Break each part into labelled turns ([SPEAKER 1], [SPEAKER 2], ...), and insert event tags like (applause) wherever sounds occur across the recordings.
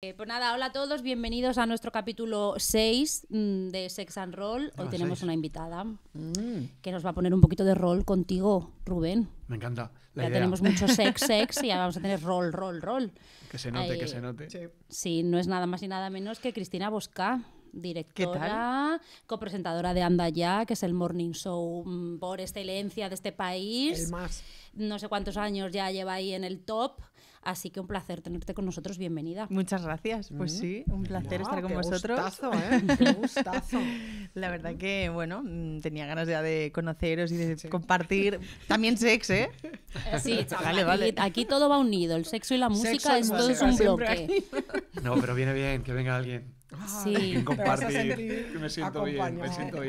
[SPEAKER 1] Eh, pues nada, hola a todos, bienvenidos a nuestro capítulo 6 mm, de Sex and Roll. Hoy ah, tenemos una invitada mm. que nos va a poner un poquito de rol contigo, Rubén.
[SPEAKER 2] Me encanta ya tenemos mucho (laughs) sex, sex
[SPEAKER 1] y ya vamos a tener rol, rol, rol.
[SPEAKER 2] Que se note, que eh, se note.
[SPEAKER 1] Sí, no es nada más y nada menos que Cristina Bosca, directora, copresentadora de Anda Ya, que es el morning show mm, por excelencia de este país. El más. No sé cuántos años ya lleva ahí en el top. Así que un placer tenerte con nosotros. Bienvenida. Muchas
[SPEAKER 3] gracias. Pues mm. sí, un placer estar con vosotros. ¿eh? (laughs) gustazo.
[SPEAKER 1] La verdad que,
[SPEAKER 3] bueno, mm, tenía ganas ya de conoceros y de compartir también sex, ¿eh?
[SPEAKER 1] Sí, (laughs) Aquí, todo va unido. El sexo y la música, es todo un bloque.
[SPEAKER 2] No, pero viene bien que venga alguien sí. compartir. Me siento bien,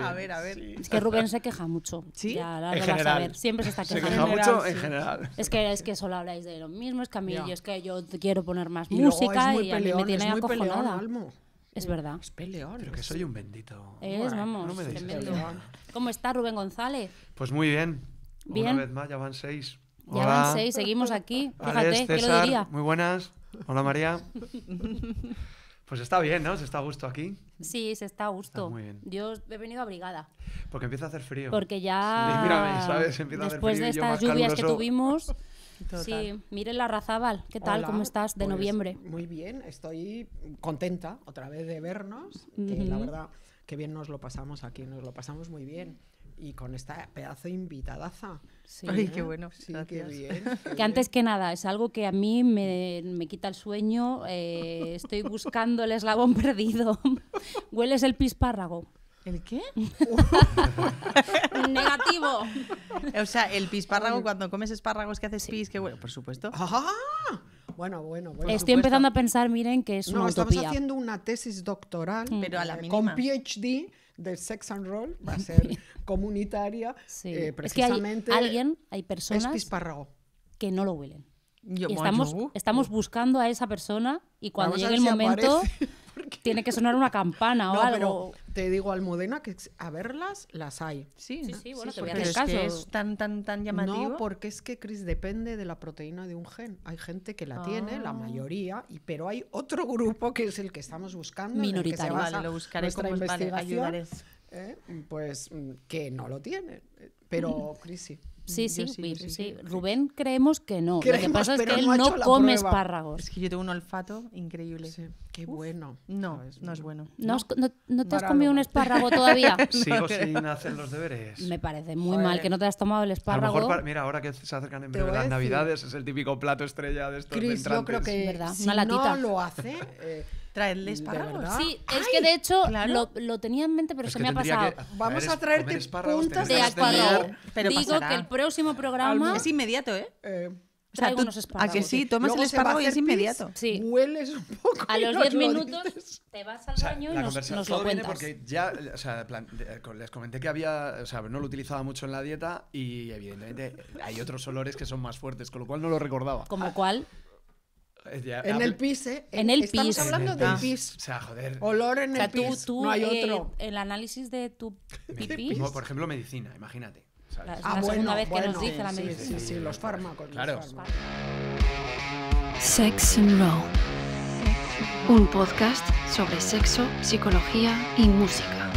[SPEAKER 3] A
[SPEAKER 1] ver, a ver. Es que Rubén se queja mucho. ¿Sí? Ya, la en general. A ver. Siempre se está quejando. Se queja mucho en general. Es que, es que solo habláis de lo mismo, es que a mí, yo, es que yo quiero poner más música y me tiene acojonada. es verdad. Es peleón. Pero que soy
[SPEAKER 2] un bendito.
[SPEAKER 1] Es, vamos, no me tremendo. ¿Cómo está Rubén González?
[SPEAKER 2] Pues muy bien. bien. Una vez más, ya van seis. Ya van seis, seguimos
[SPEAKER 1] aquí. Fíjate, ¿qué lo diría?
[SPEAKER 2] Muy buenas. Hola María. (laughs) Pues está bien, ¿no? Se está a gusto aquí.
[SPEAKER 1] Sí, se está a gusto. Yo he venido abrigada.
[SPEAKER 2] Porque empieza a hacer frío. Porque ya. ¿sabes? Empieza a hacer frío de estas lluvias que
[SPEAKER 1] tuvimos. Sí, Mire la razábal. ¿qué tal? ¿Cómo estás de pues noviembre? Muy bien, estoy
[SPEAKER 4] contenta otra vez de vernos, la verdad qué bien nos lo pasamos aquí, nos lo pasamos muy bien y con esta pedazo de invitadaza. Ay, qué bueno. Sí, qué
[SPEAKER 1] bien, que antes que nada, es algo que a mí me, quita el sueño. Eh, estoy buscando el eslabón perdido. (laughs) ¿Hueles el pispárrago? ¿El qué? (laughs)
[SPEAKER 3] Negativo. O sea, el pispárrago, cuando comes espárragos que haces pis, que bueno, por supuesto. Ah, bueno, bueno, bueno.
[SPEAKER 4] Estoy empezando
[SPEAKER 1] a pensar, miren, que es una No, estamos haciendo
[SPEAKER 4] una tesis doctoral mm. pero con PhD del sex and roll,
[SPEAKER 1] va a (laughs) ser comunitaria. Sí. Eh, precisamente es hay alguien, hay personas que no lo huelen. estamos, estamos buscando a esa persona y cuando llegue el momento tiene que sonar una campana o algo.
[SPEAKER 4] Pero te digo, Almudena, que a verlas las hay. Sí, sí, sí bueno, voy a es caso. es
[SPEAKER 3] tan, tan, tan
[SPEAKER 1] llamativo.
[SPEAKER 4] porque es que, Cris, depende de la proteína de un gen. Hay gente que la tiene, la ah. mayoría, y, pero hay otro grupo que es el que estamos buscando. Minoritario. Vale, lo buscaré como investigación, ¿eh?
[SPEAKER 3] pues mm, que no lo tiene. Pero, (laughs) Cris, sí.
[SPEAKER 4] Sí, sí, sí,
[SPEAKER 1] sí, Rubén creemos que no. lo que pasa es que él no, come
[SPEAKER 3] espárragos. Es que yo tengo un olfato increíble. Qué bueno. No, no es bueno. ¿No, no, te has comido un espárrago todavía? (laughs) Sí Sigo
[SPEAKER 2] sin hacer los deberes. Me parece muy mal que no te has tomado el espárrago. A lo mejor mira, ahora que se acercan en breve las navidades, es el típico plato estrella de estos Chris, yo creo
[SPEAKER 4] que ¿verdad? Si Una latita. no lo hace... Eh,
[SPEAKER 1] traerle espárragos. Sí, es que de hecho lo, lo, tenía en mente, pero se me ha pasado.
[SPEAKER 2] Vamos a traerte puntas de aquí Pero Digo que el
[SPEAKER 1] próximo programa. Es inmediato, ¿eh? eh o sea, unos A que sí, tomas el espárrago y es inmediato. Hueles un poco. A los 10 minutos te vas al baño y nos, lo cuentas. porque
[SPEAKER 2] ya, o sea, eh, les comenté que había, o sea, no lo utilizaba mucho en la dieta y evidentemente hay otros olores que son más fuertes, con lo cual no lo recordaba. ¿Como cuál? Eh, en el pis, ¿eh? En el Estamos hablando del ah, pis. O sea, joder.
[SPEAKER 4] Olor en el tú, pis. no hay eh, otro.
[SPEAKER 1] el análisis de tu (laughs) pipí. Como,
[SPEAKER 2] por ejemplo, medicina, imagínate. ¿sabes? La, ah, bueno, segunda vez que nos dice la medicina. Sí,
[SPEAKER 4] los fármacos.
[SPEAKER 2] Claro. Sex and Roll. Un podcast sobre sexo, psicología y música.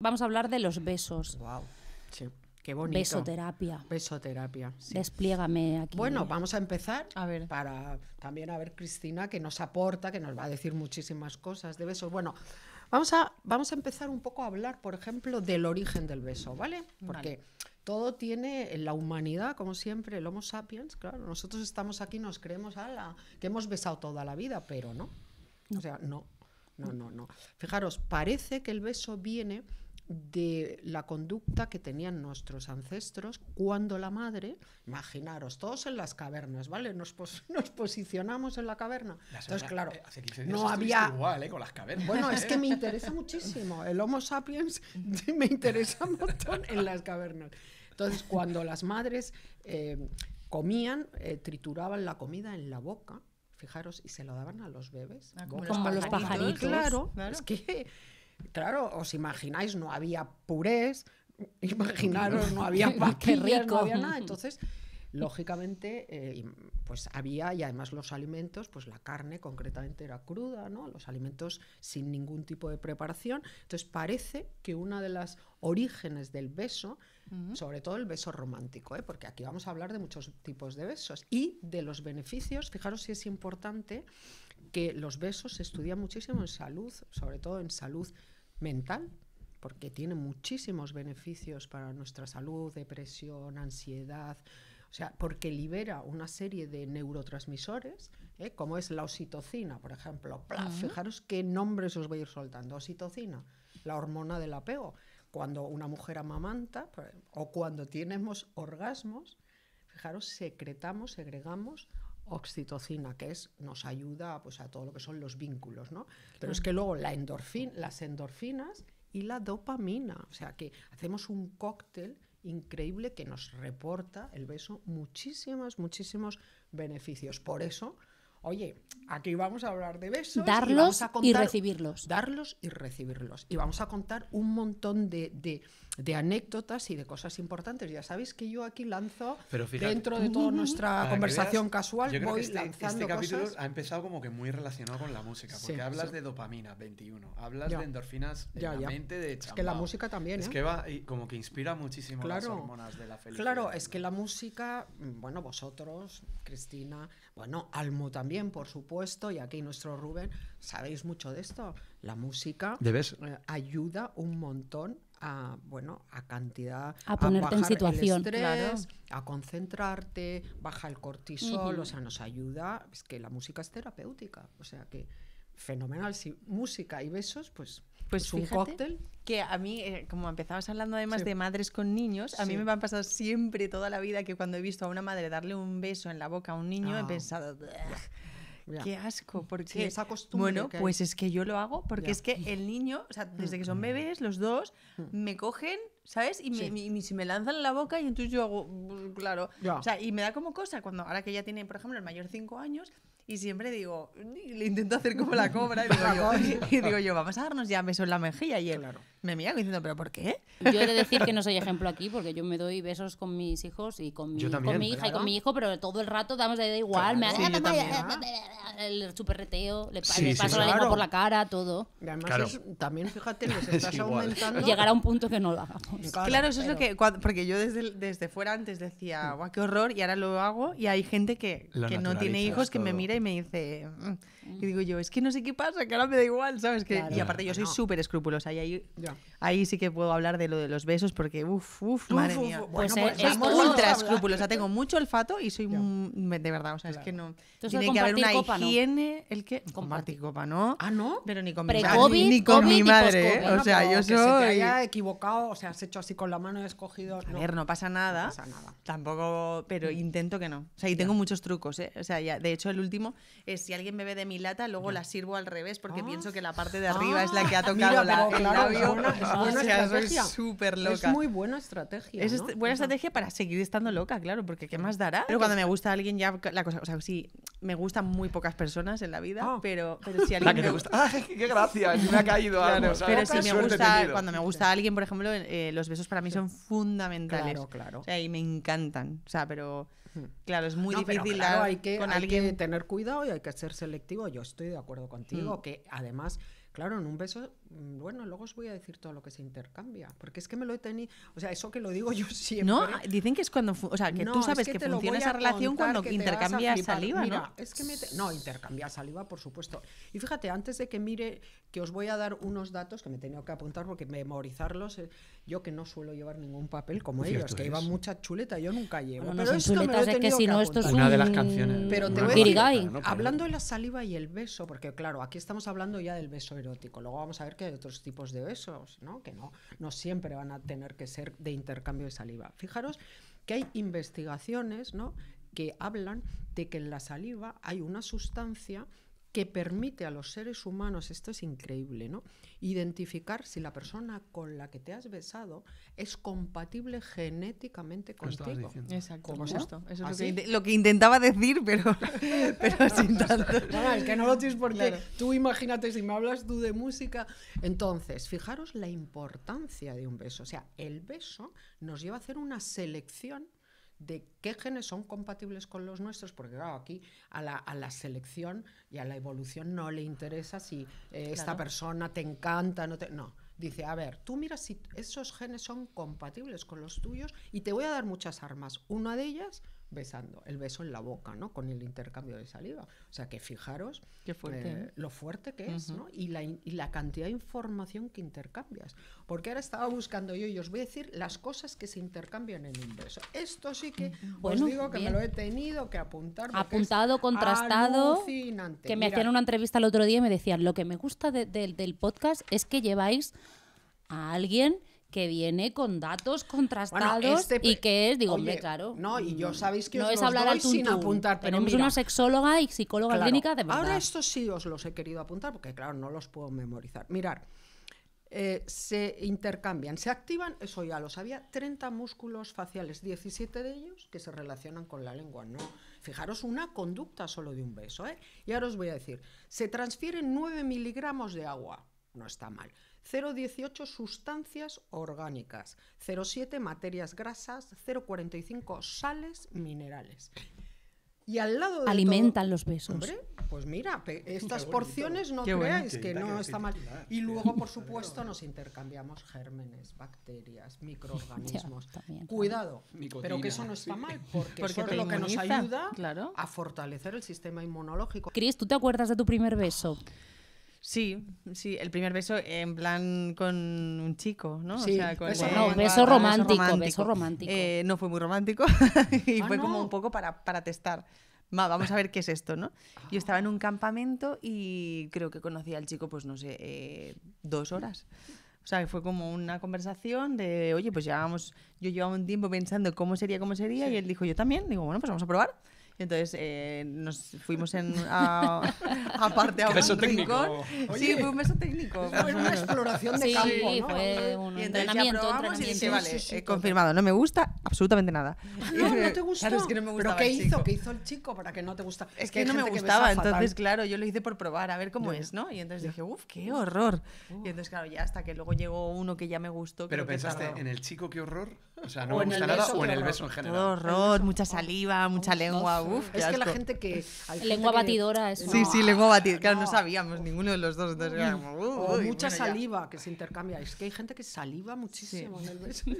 [SPEAKER 1] Vamos a hablar de los besos. Wow. Sí. Qué bonito. Besoterapia. Besoterapia. Despliégame aquí. Bueno, vamos
[SPEAKER 4] a empezar. A Para también a ver Cristina, que nos aporta, que nos va a decir muchísimas cosas de besos. Bueno, vamos a, vamos a empezar un poco a hablar, por ejemplo, del origen del beso, ¿vale? Porque. todo tiene en la humanidad, como siempre, el Homo sapiens, claro, nosotros estamos aquí, nos creemos a la, que hemos besado toda la vida, pero no. O sea, no, no, no, no. Fijaros, parece que el beso viene de la conducta que tenían nuestros ancestros cuando la madre, imaginaros, todos en las cavernas, ¿vale? Nos, (laughs) nos posicionamos en la caverna. Entonces, claro,
[SPEAKER 2] eh, no había... ¿eh? Con las cavernas. Bueno, es que me (laughs) interesa
[SPEAKER 4] muchísimo. El Homo sapiens (laughs) me interesa un montón en las cavernas. Entonces, cuando las madres eh, comían, trituraban la comida en la boca, fijaros, y se lo daban a los bebés. Ah, como, los, los pajaritos. Claro, claro. es que Claro, os imagináis, no había purés, (laughs) imaginaros, no había (laughs) rico, no había nada. Entonces, lógicamente, eh, pues había, y además los alimentos, pues la carne concretamente era cruda, ¿no? Los alimentos sin ningún tipo de preparación. Entonces, parece que una de las orígenes del beso, sobre todo el beso romántico, ¿eh? porque aquí vamos a hablar de muchos tipos de besos y de los beneficios, fijaros si es importante que los besos se estudian muchísimo en salud, sobre todo en salud mental, porque tiene muchísimos beneficios para nuestra salud, depresión, ansiedad, o sea, porque libera una serie de neurotransmisores, ¿eh? como es la oxitocina, por ejemplo. Fijaros qué nombres os voy a ir soltando. Oxitocina, la hormona del apego. Cuando una mujer amamanta pues, o cuando tenemos orgasmos, fijaros, secretamos, segregamos oxitocina, que es, nos ayuda pues, a todo lo que son los vínculos, ¿no? Pero es que luego la las endorfinas y la dopamina, o sea que hacemos un cóctel increíble que nos reporta el beso muchísimos, muchísimos beneficios. Por eso, oye, aquí vamos a hablar de besos. Darlos y, a recibirlos. Darlos y recibirlos. Y vamos a contar un montón de, de anécdotas y de cosas importantes. Ya sabéis que yo aquí lanzo,
[SPEAKER 2] dentro de toda nuestra conversación casual, voy este, este, lanzando capítulo ha empezado como que muy relacionado con la música, porque hablas de dopamina, 21, hablas de endorfinas de Es que la música también, Es ¿eh? que va y como que inspira muchísimo claro, hormonas de la felicidad. Claro,
[SPEAKER 4] es que la música, mm, bueno, vosotros, Cristina, bueno, Almo también, por supuesto, y aquí nuestro Rubén, sabéis mucho de esto. La música ¿Debes? Eh, ayuda un montón a, bueno, a cantidad, a ponerte en situación, a concentrarte, baja el cortisol, o sea, nos ayuda, es que la música es terapéutica, o sea que fenomenal, si música y besos, pues pues, pues un cóctel.
[SPEAKER 3] Que a mí, eh, como empezabas hablando además de madres con niños, a mí me han pasado siempre toda la vida que cuando he visto a una madre darle un beso en la boca a un niño, he ah. pensado, Qué asco, porque esa costumbre bueno, pues es que yo lo hago porque es que el niño, o sea, desde que son mm. bebés los dos mm. me cogen, ¿sabes? Y, me, me lanzan en la boca y entonces yo hago, claro, o sea, y me da como cosa cuando ahora que ya tiene, por ejemplo, el mayor cinco años, y siempre digo, le intento hacer como (laughs) la cobra. Y digo, yo, vamos a darnos ya besos en la mejilla. Y él me mira diciendo,
[SPEAKER 1] ¿pero por qué? Yo he de decir que no soy ejemplo aquí, porque yo me doy besos con mis hijos y con mi, hija y con mi hijo, pero todo el rato damos de igual. me hace el superreteo le, paso la lengua por la cara,
[SPEAKER 3] todo. Y además, también
[SPEAKER 4] fíjate, (laughs) les estás aumentando. Llegar
[SPEAKER 1] a un punto que no lo hagamos. Claro, eso es lo
[SPEAKER 3] que. porque yo desde, desde fuera antes decía, guau, mm. qué horror, y ahora lo hago, y hay gente que, que no tiene hijos que me mire y me dice, mm, y digo yo, es que no sé qué pasa, que ahora me da igual, ¿sabes? y aparte yo soy súper escrupulosa y ahí, ahí sí que puedo hablar de lo de los besos porque, uff, uff, madre mía. pues soy ultra escrupulosa, tengo mucho olfato y soy de verdad, o sea, es que no. tiene que haber una higiene, el que... Compartir copa, ¿no? Ah, ¿no? Pero ni con mi madre. Ni con mi madre, ¿eh? O sea, yo soy... se te haya
[SPEAKER 4] equivocado, o sea, has hecho así
[SPEAKER 3] con la mano escogido. A ver, no pasa nada. No pasa nada. Tampoco, pero mm. intento que no. O sea, y tengo muchos trucos, ¿eh? O sea, ya, de hecho el último es si alguien bebe de mi lata, luego la sirvo al revés porque ah. pienso que la parte de arriba es la que ha ah, tocado la, el claro, Es (laughs) estrategia. loca. Es muy
[SPEAKER 4] buena estrategia. Es buena
[SPEAKER 3] estrategia para seguir estando loca, claro, porque ¿qué más dará? Pero cuando me gusta alguien ya la cosa, o sea, sí, me gustan muy pocas personas en la vida,
[SPEAKER 2] ah. pero, pero si (laughs) alguien la que me gusta. qué gracia! Me ha caído algo. Pero si me gusta, cuando me
[SPEAKER 3] gusta alguien, por ejemplo, eh, los besos para mí son fundamentales. Claro, claro. y me encantan. O sea, pero Claro, es muy difícil claro, hay que,
[SPEAKER 4] tener cuidado y hay que ser selectivo. Yo estoy de acuerdo contigo, hmm. que además Claro, en un beso, mm, bueno, luego os voy a decir todo lo que se intercambia, porque es que me lo he tenido, o sea, eso que lo digo yo (laughs) siempre. No,
[SPEAKER 3] dicen que es cuando, o sea, que tú sabes que, funciona esa relación cuando intercambias saliva, ¿no?
[SPEAKER 4] Es no, saliva, por supuesto. Y fíjate, antes de que mire, que os voy a dar unos datos que me he tenido que apuntar porque memorizarlos, eh, yo que no suelo llevar ningún papel como ellos, que iba mucha chuleta, yo nunca llevo. pero esto me es que, si no, esto es una de las canciones. Pero te voy a decir, hablando de la saliva y el beso, porque claro, aquí estamos hablando ya del beso Luego vamos a ver que hay otros tipos de besos, Que no, siempre van a tener que ser de intercambio de saliva. Fijaros que hay investigaciones, que hablan de que en la saliva hay una sustancia que permite a los seres humanos, esto es increíble, ¿no? Identificar si la persona con la que te has besado es compatible genéticamente contigo. Exacto. Eso es lo que, intentaba decir, pero, (laughs) (laughs) es que no lo tienes porque tú imagínate si me hablas tú de música. Entonces, fijaros la importancia de un beso. O sea, el beso nos lleva a hacer una selección de qué genes son compatibles con los nuestros, porque claro, aquí a la, selección y a la evolución no le interesa si eh, esta persona te encanta, no te... No. Dice, a ver, tú miras si esos genes son compatibles con los tuyos y te voy a dar muchas armas. Una de ellas besando, el beso en la boca, ¿no? Con el intercambio de saliva. O sea que fijaros eh, lo fuerte que es, ¿no? Y la, cantidad de información que intercambias. Porque ahora estaba buscando yo y os voy a decir las cosas que se intercambian en un beso. Esto sí que os digo que me lo he tenido que apuntar. Apuntado, contrastado. Que me hacían una entrevista el otro día
[SPEAKER 1] y me decían, lo que me gusta del podcast es que lleváis a alguien que viene con datos contrastados este y que es, digo, hombre, claro. No, y yo mm. sabéis que no es hablar doy sin apuntar, pero Tenemos una sexóloga y psicóloga clínica de Ahora estos sí os los
[SPEAKER 4] he querido apuntar porque, claro, no los puedo memorizar. Mirar, eh, se intercambian, se activan, eso ya lo sabía, 30 músculos faciales, 17 de ellos que se relacionan con la lengua, ¿no? Fijaros, una conducta solo de un beso, ¿eh? Y ahora os voy a decir, se transfieren 9 miligramos de agua, no está mal. 0,18 sustancias orgánicas, 0,7 materias grasas, 0,45 sales minerales.
[SPEAKER 1] Y al lado de Alimentan los besos. Hombre,
[SPEAKER 4] pues mira, estas porciones no creáis que no está mal. Y luego, por (laughs) supuesto, nos intercambiamos gérmenes, bacterias, (laughs) microorganismos. Cuidado, pero que eso no está mal, porque, es lo que nos ayuda
[SPEAKER 3] a fortalecer el sistema inmunológico.
[SPEAKER 4] Cris, ¿tú
[SPEAKER 1] te acuerdas de tu primer beso?
[SPEAKER 3] Sí, sí, el primer beso en plan con un chico, ¿no? o sea, con beso, no, beso romántico, beso romántico. Eh, no fue muy romántico (laughs) y ah, fue como un poco para, para testar. vamos a ver qué es esto, ¿no? Yo estaba en un campamento y creo que conocí al chico, pues no sé, eh, dos horas. O sea, fue como una conversación de, oye, pues vamos, yo llevaba un tiempo pensando cómo sería, cómo sería, y él dijo, yo también. Digo, bueno, pues vamos a probar. Entonces eh, nos fuimos en, (laughs) a, aparte a un beso Técnico. Sí, fue un beso técnico. Fue una exploración de sí, campo. Sí, fue un entrenamiento. entrenamiento. Y sí, eh, confirmado, no me gusta absolutamente nada. No, no te gusta. que no me gustaba ¿Pero qué hizo? ¿Qué hizo el chico para que no te gusta? Es que, no me gustaba, entonces claro, yo lo hice por probar, a ver cómo es, ¿no? Y entonces dije, uff, qué horror. Y entonces claro, ya hasta que luego llegó uno que ya me gustó. Pero pensaste en
[SPEAKER 2] el chico, qué horror. O sea, no me gusta nada, o en el beso en general. horror,
[SPEAKER 3] mucha oh. saliva, mucha lengua. Es que la gente
[SPEAKER 4] que. Lengua batidora, eso. Sí, sí, lengua
[SPEAKER 3] batidora. Claro, no, sabíamos ninguno de los dos. Entonces, mucha
[SPEAKER 1] saliva que se intercambia. Es que hay gente que saliva muchísimo en el beso.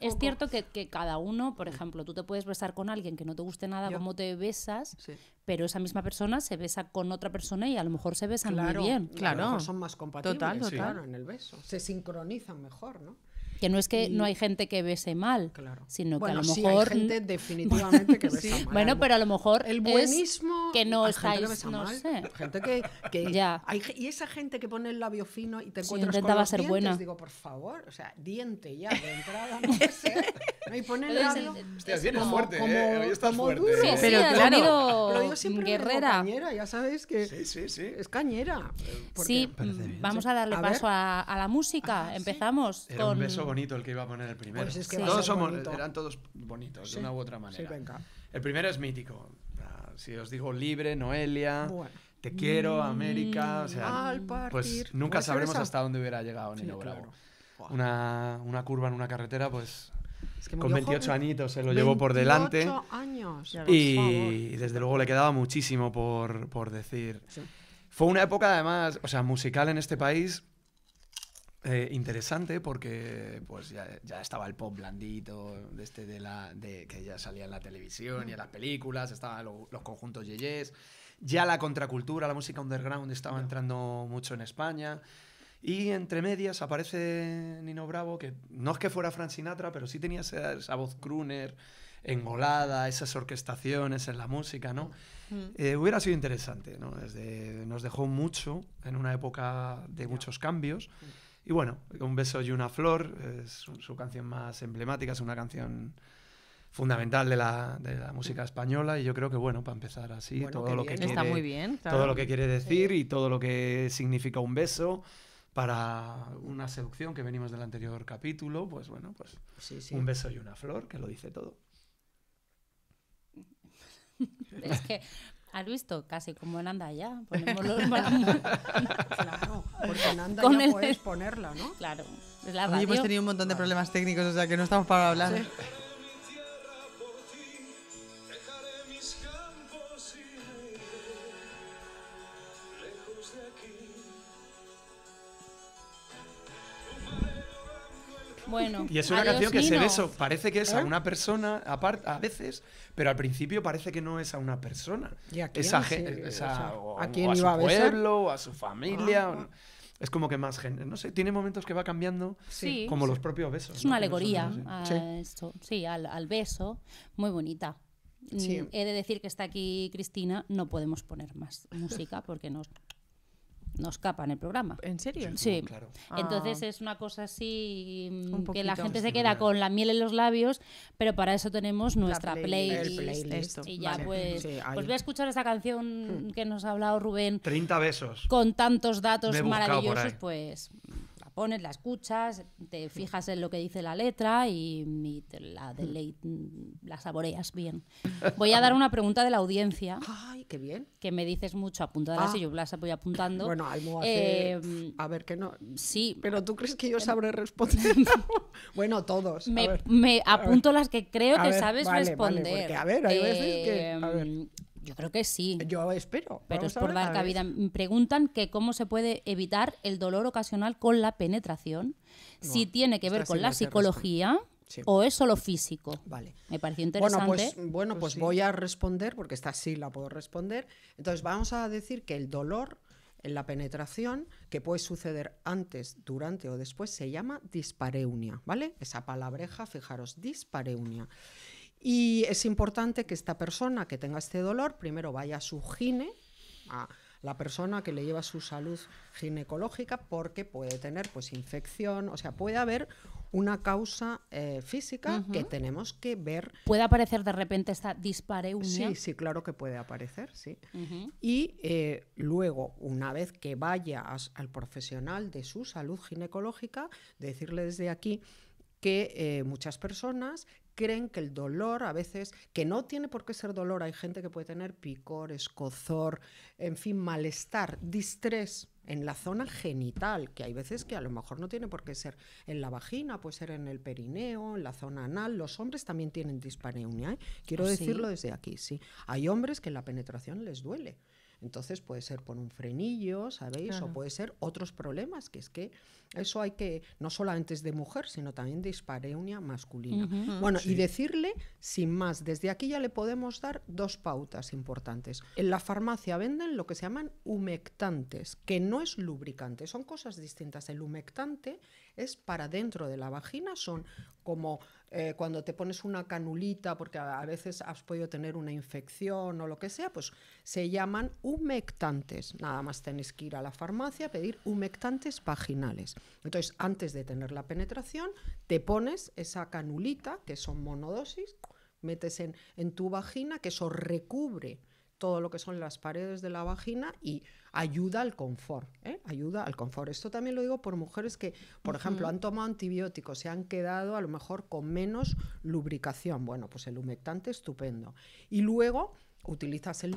[SPEAKER 1] es, cierto que, cada uno, por ejemplo, tú te puedes besar con alguien que no te guste nada como te besas, pero esa misma persona se besa con otra persona y a lo mejor se besan muy bien. Claro, son más compatibles Claro, en el beso. Se sincronizan mejor, ¿no? Que no es que no hay gente que bese mal, sino que a lo mejor... Sí hay gente (laughs) definitivamente que (laughs) besa mal. Bueno, pero a lo mejor el buenismo que no estáis, gente que no mal, sé. Gente que, que (laughs) ya.
[SPEAKER 4] Hay, y esa gente que pone el labio fino y te encuentras sí, con los ser dientes, digo, por favor, o sea, diente ya de entrada, no sé. Y ponerle Hostia, fuerte, eh, eh, estás fuerte. pero claro, lo digo siempre guerrera. cañera,
[SPEAKER 1] ya sabéis que sí, sí, sí. es cañera. Sí, mm, vamos a darle paso a, la música. Empezamos con... un beso bonito el que iba a poner el primero. Pues todos eran todos
[SPEAKER 2] bonitos, de una u otra manera. Venga. El primero es mítico. Ah, si os digo Libre, Noelia... Te quiero, mm. América. o sea, pues nunca sabremos hasta dónde hubiera llegado Nino Bravo. Una, una, curva en una carretera, pues con 28 añitos se lo llevó por delante. años. Y desde luego le quedaba muchísimo por, por decir. Fue una época, además, o sea, musical en este país eh, interesante porque pues ya, ya, estaba el pop blandito de este de la que ya salía en la televisión y en las películas estaban los conjuntos yeyes ya la contracultura la música underground estaba entrando mucho en España y entre medias aparece Nino Bravo, que no es que fuera Frank Sinatra, pero sí tenía esa, voz crooner, engolada, esas orquestaciones en la música, ¿no? Mm. Eh, hubiera sido interesante, ¿no? Desde, nos dejó mucho en una época de muchos cambios. Mm. Y bueno, Un beso y una flor es su, canción más emblemática, es una canción fundamental de la, de la, música española y yo creo que bueno para empezar así todo lo que quiere, todo lo que quiere decir y todo lo que significa un beso para una seducción que venimos del anterior capítulo, pues bueno, pues un beso y una flor, que lo dice todo.
[SPEAKER 1] (laughs) es que ¿Has visto? Casi como en Anda ya. Ponémoslo en (laughs) Claro, porque en ya puedes (laughs) ponerla, ¿no? Claro. Es
[SPEAKER 3] la radio. hemos tenido un montón de problemas técnicos, o sea que no estamos para hablar.
[SPEAKER 1] y es una canción que se Parece que es a ¿Eh? una
[SPEAKER 2] persona, aparte a veces, pero al principio parece que no es a una persona. a Es a, sí, a, su a su familia. Ah, ah. es como que más gente, no sé, tiene momentos que va cambiando como los propios besos. Es una alegoría
[SPEAKER 1] al, al, beso, muy bonita. Mm, he de decir que está aquí Cristina, no podemos poner más música porque nos nos en el programa. ¿En serio? Sí. Claro. Entonces ah. es una cosa así mm, que la gente se queda con la miel en los labios, pero para eso tenemos nuestra play playlist. Y ya pues, pues, voy a escuchar esa canción hmm. que nos ha hablado Rubén.
[SPEAKER 2] 30 besos.
[SPEAKER 1] Con tantos datos maravillosos, pues pones, la escuchas, te fijas en lo que dice la letra y, mm, la, saboreas bien. Voy a dar una pregunta de la audiencia. Ay, qué bien. Que me dices mucho, apuntadas ah. y yo las voy apuntando. Bueno, algo em, A ver, que no. Sí. Pero tú crees que yo em, sabré
[SPEAKER 4] responder. (laughs) bueno, todos. Me, apunto las que creo que sabes responder. a ver, hay veces que.
[SPEAKER 1] Em, yo creo que sí. Yo espero. Pero es por dar cabida. preguntan que cómo se puede evitar el dolor ocasional con la penetración, si tiene que ver con la psicología. ¿O es solo físico? Vale. Me pareció pues, interesante. Bueno, pues,
[SPEAKER 4] bueno, pues, voy a responder, porque esta sí la puedo responder. Entonces, vamos a decir que el dolor en la penetración, que puede suceder antes, durante o después, se llama dispareunia, ¿vale? Esa palabreja, fijaros, dispareunia. Y es importante que esta persona que tenga este dolor primero vaya a su gine, a la persona que le lleva su salud ginecológica, porque puede tener pues infección, o sea, puede haber una causa eh, física que tenemos que ver.
[SPEAKER 1] ¿Puede aparecer de repente esta dispareunia? Sí, sí,
[SPEAKER 4] claro que puede aparecer, sí. Y eh, luego, una vez que vaya al profesional de su salud ginecológica, decirle desde aquí que eh, muchas personas creen que el dolor a veces, que no tiene por qué ser dolor, hay gente que puede tener picor, escozor, en fin, malestar, distrés en la zona genital, que hay veces que a lo mejor no tiene por qué ser en la vagina, puede ser en el perineo, en la zona anal. Los hombres también tienen dispareunia. ¿eh? Quiero ¿Ah, decirlo desde aquí, sí. Hay hombres que la penetración les duele. Entonces puede ser por un frenillo, ¿sabéis? O puede ser otros problemas, que es que eso hay que, no solamente es de mujer, sino también de dispareunia masculina. Bueno, y decirle, sin más, desde aquí ya le podemos dar dos pautas importantes. En la farmacia venden lo que se llaman humectantes, que no es lubricante, son cosas distintas. El humectante es para dentro de la vagina, son como eh, cuando te pones una canulita, porque a, veces has podido tener una infección o lo que sea, pues se llaman humectantes. Nada más tienes que ir a la farmacia a pedir humectantes vaginales. Entonces, antes de tener la penetración, te pones esa canulita, que son monodosis, metes en, en tu vagina, que eso recubre todo lo que son las paredes de la vagina y ayuda al confort, ¿eh? ayuda al confort. Esto también lo digo por mujeres que, por ejemplo, han tomado antibióticos, se han quedado a lo mejor con menos lubricación. Bueno, pues el humectante estupendo. Y luego utilizas el,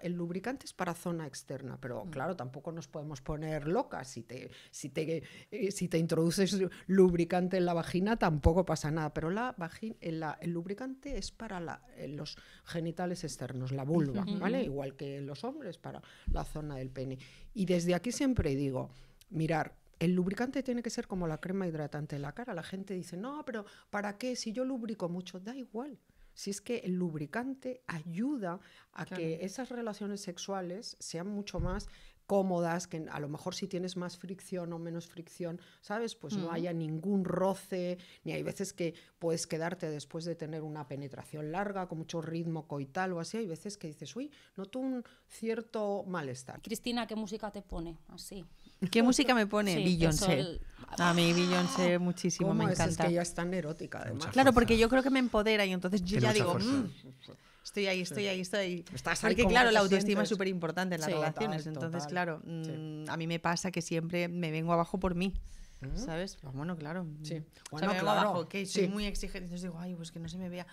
[SPEAKER 4] el lubricante es para zona externa, pero mm. claro, tampoco nos podemos poner locas. Si te, si, te, eh, si te introduces lubricante en la vagina, tampoco pasa nada, pero la vagina, eh, el lubricante es para eh, los genitales externos, la vulva, ¿vale? Igual que los hombres, para la zona del pene. Y desde aquí siempre digo, mirar, el lubricante tiene que ser como la crema hidratante de la cara. La gente dice, no, pero ¿para qué? Si yo lubrico mucho, da igual. Si es que el lubricante ayuda a que esas relaciones sexuales sean mucho más cómodas, que a lo mejor si tienes más fricción o menos fricción, ¿sabes? Pues no haya ningún roce, ni hay veces que puedes quedarte después de tener una penetración larga, con mucho ritmo coital o así, hay veces que dices, uy, noto un cierto malestar.
[SPEAKER 1] Cristina, ¿qué música te pone así?
[SPEAKER 3] ¿Qué (laughs) música me pone? Beyoncé. A mí Beyoncé ah. muchísimo, me encanta. Es? que ella es tan erótica, además. claro, porque yo creo que me empodera y entonces yo ya digo, mm, estoy ahí, estoy ahí, estoy ahí. porque claro, la autoestima es súper importante en las relaciones. entonces, claro, mm, a mí me pasa que siempre me vengo abajo por mí. ¿Mm? ¿Sabes? Pues bueno, claro. Sí. me abajo, soy muy exigente. Entonces digo, ay, pues que no se me vea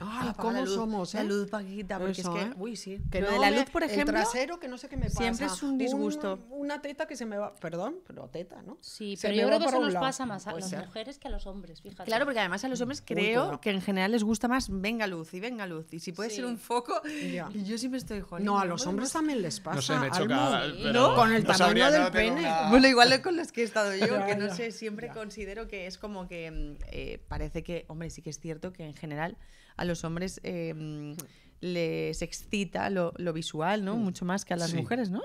[SPEAKER 3] ah, ¿cómo somos? ¿eh? La luz, Paquita, eh? porque es que, ¿eh? uy, sí. Que de la luz, por ejemplo. El trasero, que no sé qué me pasa. Siempre
[SPEAKER 4] es un disgusto. una teta que se me va.
[SPEAKER 3] Perdón, pero teta, ¿no? Sí, pero yo creo que eso nos pasa más a las
[SPEAKER 1] mujeres que a los hombres, fíjate. Claro, porque además
[SPEAKER 3] a los hombres creo que en general les gusta más venga luz y venga luz. Y si puede ser un
[SPEAKER 1] foco, Y
[SPEAKER 3] yo siempre estoy jodiendo. No, a los hombres también les pasa. No se me Con el tamaño del pene. Bueno, igual con los que he estado yo, (laughs) que no sé, siempre considero que es como que mm, eh, parece que, hombre, sí que es cierto que en general a los hombres em, les excita lo, visual, ¿no? Mm. Mucho más que a las mujeres, ¿no?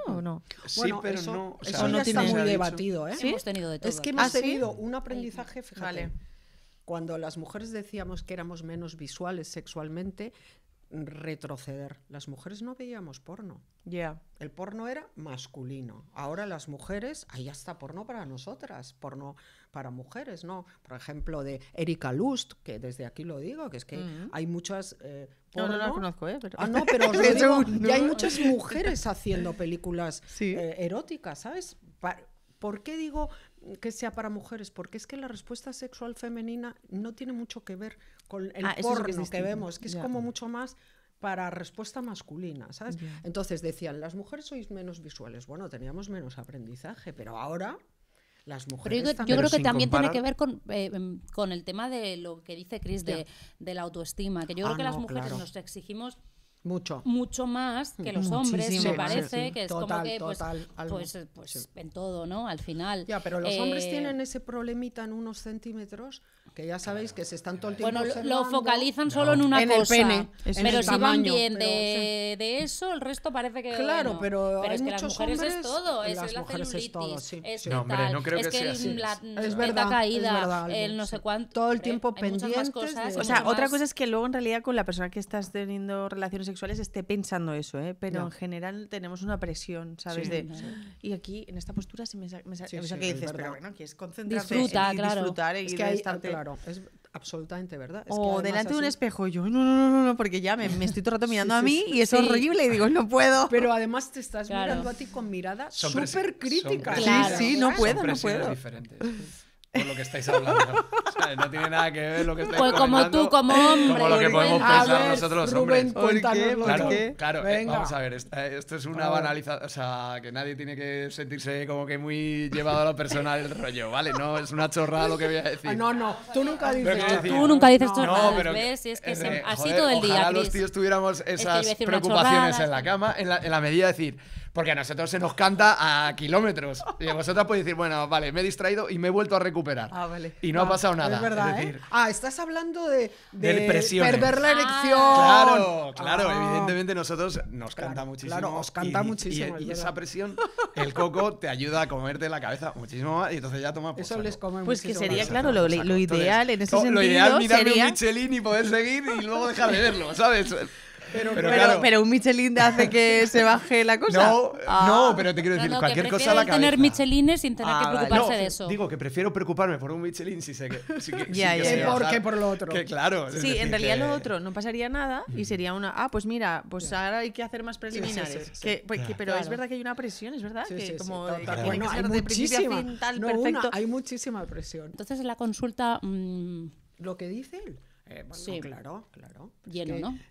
[SPEAKER 3] Sí, pero eso, no. eso no está muy debatido, ¿eh? Hemos tenido de todo. Es que hemos ¿Ah, tenido
[SPEAKER 4] un aprendizaje, fíjate. Cuando las mujeres decíamos que éramos menos visuales sexualmente, retroceder. Las mujeres no veíamos porno. Ya. El porno era masculino. Ahora las mujeres, ahí está porno para nosotras, porno para mujeres, ¿no? Por ejemplo, de Erika Lust, que desde aquí lo digo, que es que mm. hay muchas. Eh,
[SPEAKER 3] No, no la conozco, ¿eh? Pero... Ah, no, pero (laughs) ya hay muchas
[SPEAKER 4] mujeres haciendo películas eh, eróticas, ¿sabes? ¿Por qué digo que sea para mujeres, porque es que la respuesta sexual femenina no tiene mucho que ver con el ah, que, vemos, que es como mucho más para respuesta masculina, ¿sabes? Entonces decían, las mujeres sois menos visuales. Bueno, teníamos menos aprendizaje, pero ahora las mujeres. yo, creo que también tiene que
[SPEAKER 1] ver eh, em, con, el tema de lo que dice Cris de, de, la autoestima, que yo creo ah, que las mujeres nos exigimos mucho mucho más que los hombres me parece que es total, como que pues, total, pues, pues, en todo no al final ya pero los hombres eh, tienen
[SPEAKER 4] ese problemita en unos
[SPEAKER 1] centímetros que ya sabéis que se están todo el tiempo bueno lo focalizan solo en una cosa. en el pene, pero el si van bien de, eso el resto parece que claro pero, pero es que las mujeres es todo es las la mujeres es todo es no, hombre, creo es que, sea La, verdad caída el no sé
[SPEAKER 3] cuánto todo el eh, tiempo pendientes o sea otra cosa es que luego en realidad con la persona que estás teniendo relaciones sexuales esté pensando eso, ¿eh? pero en general tenemos una presión, ¿sabes? de, Y aquí, en esta postura, se me, me, sí, me que dices, pero bueno, que es concentrarse Disfruta, disfrutar y es que Claro,
[SPEAKER 4] es absolutamente verdad. Es o que delante de un
[SPEAKER 3] espejo, yo no, no, no, no, porque ya me, me estoy todo el rato (laughs) mirando a mí y es horrible y digo, no puedo. Pero además te estás mirando a ti con mirada
[SPEAKER 4] súper crítica. Sí, sí, no puedo, no puedo.
[SPEAKER 2] Diferentes por lo que estáis hablando. (laughs) no tiene nada que ver lo que estáis Pues como tú, como hombre. Como lo que podemos pensar nosotros los Rubén, Qué? Claro, eh, vamos a ver, esto es una banalización. O sea, que nadie tiene que sentirse como que muy llevado a lo personal el rollo, ¿vale? No, es una chorrada lo que voy a decir. No, no, tú nunca dices Tú nunca dices chorradas, no, pero Si es que eh, así todo el día, día, Chris. los tíos tuviéramos esas preocupaciones en la cama, en la medida de decir porque a nosotros se nos canta a kilómetros. Y a vosotras podéis decir, bueno, vale, me he distraído y me he vuelto a recuperar. Ah,
[SPEAKER 4] vale. Y no ha ah, pasado nada. Es verdad, ¿eh? Ah, estás hablando de, de perder la ah. erección. claro,
[SPEAKER 2] claro. Ah. Evidentemente nosotros nos canta muchísimo. Claro, os canta y, muchísimo. Y, esa presión, el coco te ayuda a comerte la cabeza muchísimo más y entonces ya toma Eso Pues que sería, claro, lo, ideal en ese sentido. Lo ideal mirarme un Michelin y poder seguir y luego dejar de verlo, ¿sabes?
[SPEAKER 3] Pero, un Michelin hace que se baje la cosa. No, ah. no pero te quiero
[SPEAKER 2] decir, cualquier cosa a la cabeza. tener
[SPEAKER 1] Michelines sin tener que ah, preocuparse de eso.
[SPEAKER 2] Digo que prefiero preocuparme por un Michelin si sé que. Si, que, (laughs) si que por qué por lo otro. claro. Sí, en realidad lo
[SPEAKER 1] otro no pasaría nada
[SPEAKER 3] y sería una. Ah, pues mira, pues ahora hay que hacer más preliminares. Pues, que, pero es verdad que hay una presión, es verdad. que como hay de perfecto. hay
[SPEAKER 4] muchísima presión. Entonces la
[SPEAKER 1] consulta. Mm, lo que dice él. Eh, sí. claro,
[SPEAKER 4] claro.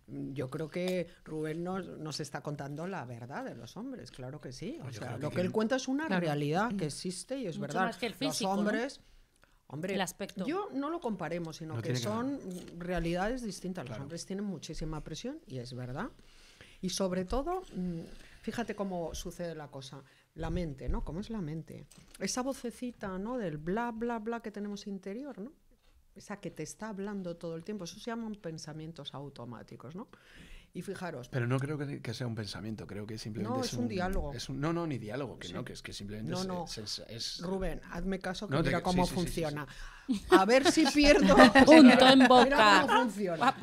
[SPEAKER 4] Yo creo que Rubén nos, está contando la verdad de los hombres, claro que sí. o pues sea, lo que, él cuenta es una realidad que mm. existe y es verdad. los hombres. Hombre, el aspecto. yo no lo comparemos, sino que son realidades distintas. Los hombres tienen muchísima presión y es verdad. Y sobre todo, mm, fíjate cómo sucede la cosa. La mente, ¿no? ¿Cómo es la mente? Esa vocecita, ¿no? Del bla, bla, bla que tenemos interior, ¿no? esa que te está hablando todo el tiempo. Eso se llaman pensamientos automáticos, ¿no? Y fijaros.
[SPEAKER 2] Pero no creo que, sea un pensamiento, creo que simplemente. No, es, un, diálogo. Es no, no, ni diálogo, que no, que es que simplemente. Es, Rubén,
[SPEAKER 4] hazme caso que no, mira cómo funciona. A ver si (laughs) pierdo. Punto en boca. Mira cómo funciona.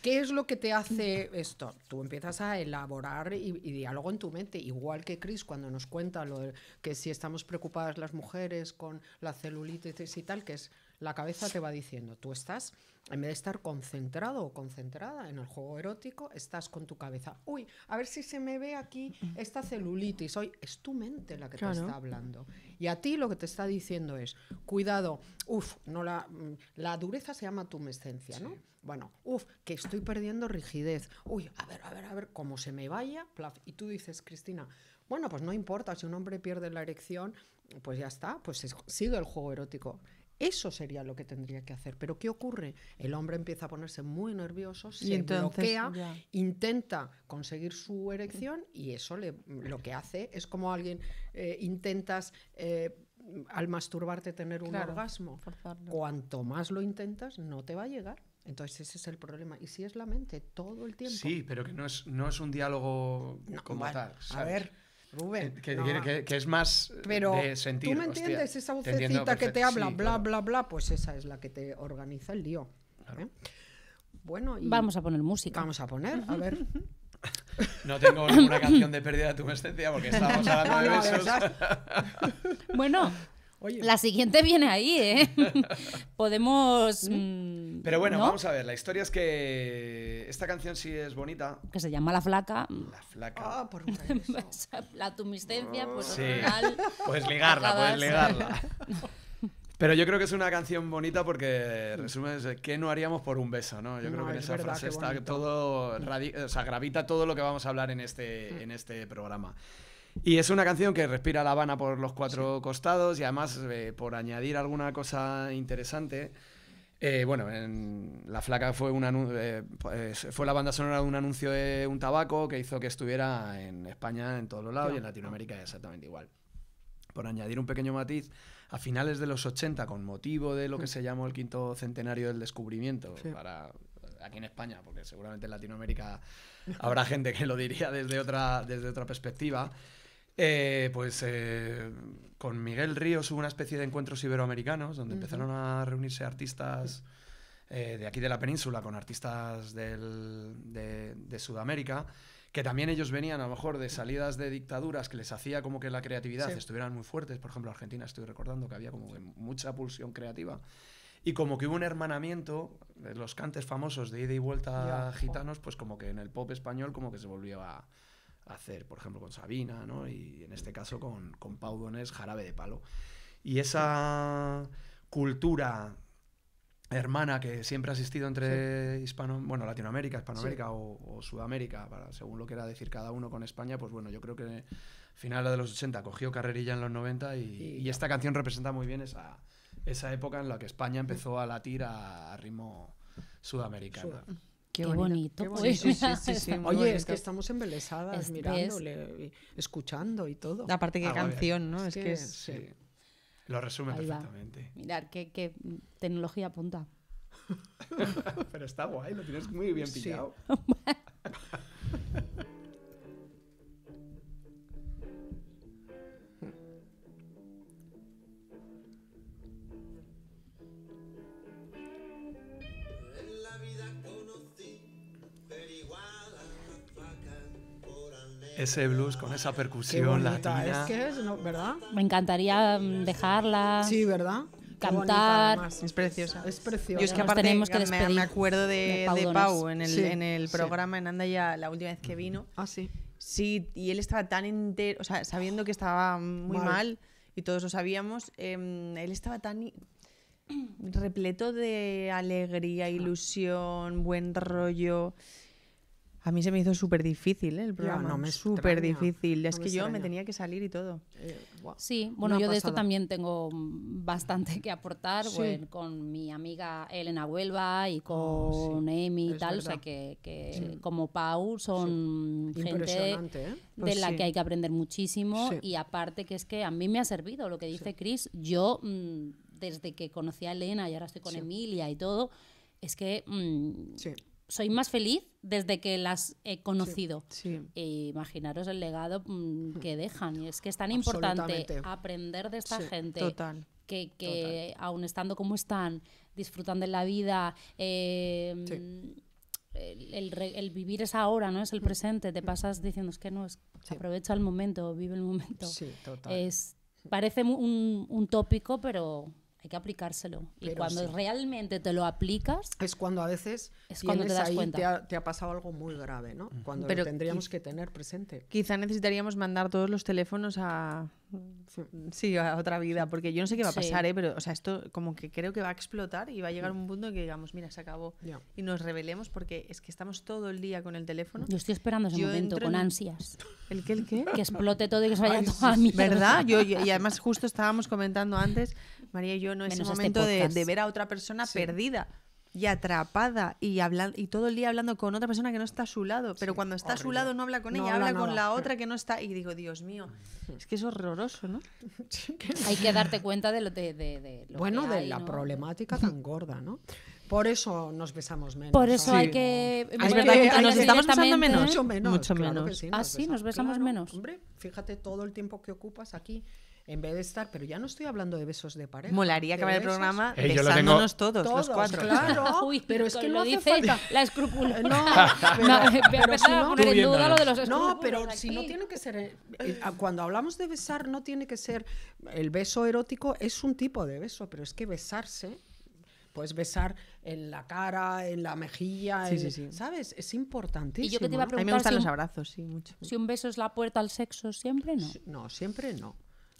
[SPEAKER 4] ¿Qué es lo que te hace esto? Tú empiezas a elaborar y, diálogo en tu mente, igual que Chris cuando nos cuenta lo que si estamos preocupadas las mujeres con la celulitis y tal, que es la cabeza te va diciendo, tú estás, en vez de estar concentrado o concentrada en el juego erótico, estás con tu cabeza, uy, a ver si se me ve aquí esta celulitis, hoy es tu mente la que te está hablando. Y a ti lo que te está diciendo es, cuidado, uff, no la, la dureza se llama tumescencia, ¿no? Bueno, uff, que estoy perdiendo rigidez, uy, a ver, a ver, a ver, como se me vaya, y tú dices, Cristina, bueno, pues no importa, si un hombre pierde la erección, pues ya está, pues sigue el juego erótico. Eso sería lo que tendría que hacer. Pero ¿qué ocurre? El hombre empieza a ponerse muy nervioso, se intenta conseguir su erección y eso le, lo que hace es como alguien eh, intentas... Eh, al masturbarte tener un orgasmo, cuanto más lo intentas, no te va a llegar. Entonces ese es el problema. Y si es la mente todo el
[SPEAKER 2] tiempo. Sí, pero que no es, no es un diálogo como tal. A ver, Rubén. Que, es más Pero de sentir. ¿Tú me entiendes? esa vocecita que te habla, bla,
[SPEAKER 4] bla, bla, pues esa es la que te organiza el lío. ¿eh? Bueno, y Vamos a poner música. Vamos a
[SPEAKER 2] poner, a ver. (laughs) No tengo ninguna canción de pérdida de tu esencia porque estábamos hablando de (laughs) besos.
[SPEAKER 1] bueno, la siguiente viene ahí, ¿eh? (laughs) Podemos... Mm.
[SPEAKER 2] Mm, Pero bueno, vamos a ver, la historia es que esta canción sí es bonita. Que se llama La Flaca. La Flaca.
[SPEAKER 1] Ah, por (laughs) La tumistencia, pues... Sí. (laughs) puedes ligarla, puedes ligarla.
[SPEAKER 2] Pero yo creo que es una canción bonita porque resumes qué no haríamos por un beso, ¿no? Yo creo que en esa frase está todo, o gravita todo lo que vamos a hablar en este, en este programa. Y es una canción que respira La Habana por los cuatro costados y además, eh, por añadir alguna cosa interesante, eh, bueno, en La Flaca fue, una, eh, pues, fue la banda sonora de un anuncio de un tabaco que hizo que estuviera en España en todos los lados y en Latinoamérica exactamente igual. Por añadir un pequeño matiz, a finales de los 80, con motivo de lo que mm. se llamó el quinto centenario del descubrimiento, para aquí en España, porque seguramente en Latinoamérica habrá gente que lo diría desde otra, desde otra perspectiva. Eh, pues eh, con Miguel Ríos hubo una especie de encuentros iberoamericanos donde empezaron a reunirse artistas eh, de aquí de la península con artistas de, Sudamérica, que también ellos venían a lo mejor de salidas de dictaduras que les hacía como que la creatividad estuvieran muy fuertes. Por ejemplo, Argentina estoy recordando que había como mucha pulsión creativa. Y como que hubo un hermanamiento, los cantes famosos de ida y vuelta gitanos, pues como que en el pop español como que se volvía... a hacer, por ejemplo, con Sabina, ¿no? y en este caso con, con Pau Donés, Jarabe de Palo. Y esa cultura hermana que siempre ha existido entre hispano, bueno, Latinoamérica, Hispanoamérica o, Sudamérica, para, según lo que era decir cada uno con España, pues bueno, yo creo que final de los 80 cogió carrerilla en los 90 y, esta canción representa muy bien esa, época en la que España empezó a latir a ritmo sudamericano.
[SPEAKER 1] Qué, bonito. Pues.
[SPEAKER 2] (laughs) Oye, es que estamos embelesadas mirándole,
[SPEAKER 4] escuchando y todo. Aparte,
[SPEAKER 2] qué ah, canción, ¿no? Es, que, lo resume perfectamente.
[SPEAKER 1] Mirar, qué, tecnología apunta.
[SPEAKER 2] (laughs) Pero está guay, lo tienes muy bien pillado. (laughs) ese blues con esa percusión latina. Es
[SPEAKER 4] es, ¿verdad?
[SPEAKER 1] Me encantaría mm, dejarla. Sí, ¿verdad? cantar. es preciosa. Es preciosa. es que aparte que me, acuerdo de, Pau en el, programa
[SPEAKER 3] en andaya la última vez que vino. Ah, sí. Sí, y él estaba tan entero, o sea, sabiendo que estaba muy mal, y todos lo sabíamos, em, él estaba tan repleto de alegría, ilusión, buen rollo. A mí se me hizo súper difícil ¿eh? el programa. No, súper difícil. es que yo me
[SPEAKER 1] tenía que salir y todo. Eh, sí, bueno, yo de esto también tengo bastante que aportar bueno, con mi amiga Elena Huelva y ah, con Emi y tal. O sea, que, como Pau son gente ¿eh? de pues la que hay que aprender muchísimo. Y aparte, que es que a mí me ha servido lo que dice Chris. Yo, mm, desde que conocí a Elena y ahora estoy con Emilia y todo, es que. Mm, soy más feliz desde que las he conocido. E imaginaros el legado mm, mm. que dejan. Y es que es tan importante aprender de esta gente. Que, que aun estando como están, disfrutando de la vida, eh, el, vivir es ahora, ¿no? Es el mm. presente. Te pasas diciendo, es que no, aprovecha el momento, vive el momento. Es, parece un tópico, pero hay que aplicárselo. y cuando realmente te lo aplicas. Es cuando a veces es cuando te das Te ha, pasado algo muy
[SPEAKER 4] grave, ¿no? Cuando lo tendríamos que tener presente.
[SPEAKER 3] Quizá necesitaríamos mandar todos los teléfonos a, Sí. a otra vida, porque yo no sé qué va a pasar, ¿eh? pero o sea, esto como que creo que va a explotar y va a llegar un punto en que digamos, mira, se acabó y nos revelemos porque es que estamos todo el día con el teléfono. Yo estoy esperando ese momento con ansias. ¿El qué, el qué? Que explote todo y que se vaya todo a sí, ¿Verdad? Yo, y además justo estábamos comentando antes, María y yo, no es el este momento de, de, ver a otra persona perdida y atrapada y, hablando, y todo el día hablando con otra persona que no está a su lado. Pero cuando está a su lado no habla con ella, habla, con la otra que no está. Y digo, Dios mío, mm. es que es horroroso, ¿no? (laughs)
[SPEAKER 4] hay que darte
[SPEAKER 1] cuenta de lo, de,
[SPEAKER 3] bueno, de la problemática
[SPEAKER 4] tan (laughs) gorda, ¿no? Por eso nos besamos menos. Por eso hay que. Es verdad que, nos estamos besando menos. Mucho menos. Mucho ah, nos ah, besamos, sí, nos besamos menos. Hombre, fíjate todo el tiempo que ocupas aquí en vez de estar, pero ya no estoy hablando de besos de pared Molaría acabar el programa eh, besándonos todos, los cuatro. Claro, (laughs) pero es que lo no dice la escrúpula. (laughs) No, (laughs) pero, eh, si no, tiene que ser cuando hablamos de besar no tiene que ser el beso erótico es un tipo de beso, pero es que besarse puedes besar en la cara, en la mejilla, ¿sabes? Es importantísimo. Y yo que te iba a, preguntar ¿no? a mí me gustan los
[SPEAKER 1] abrazos, sí, mucho. Si un beso es la puerta al sexo, siempre no.
[SPEAKER 3] No,
[SPEAKER 4] siempre no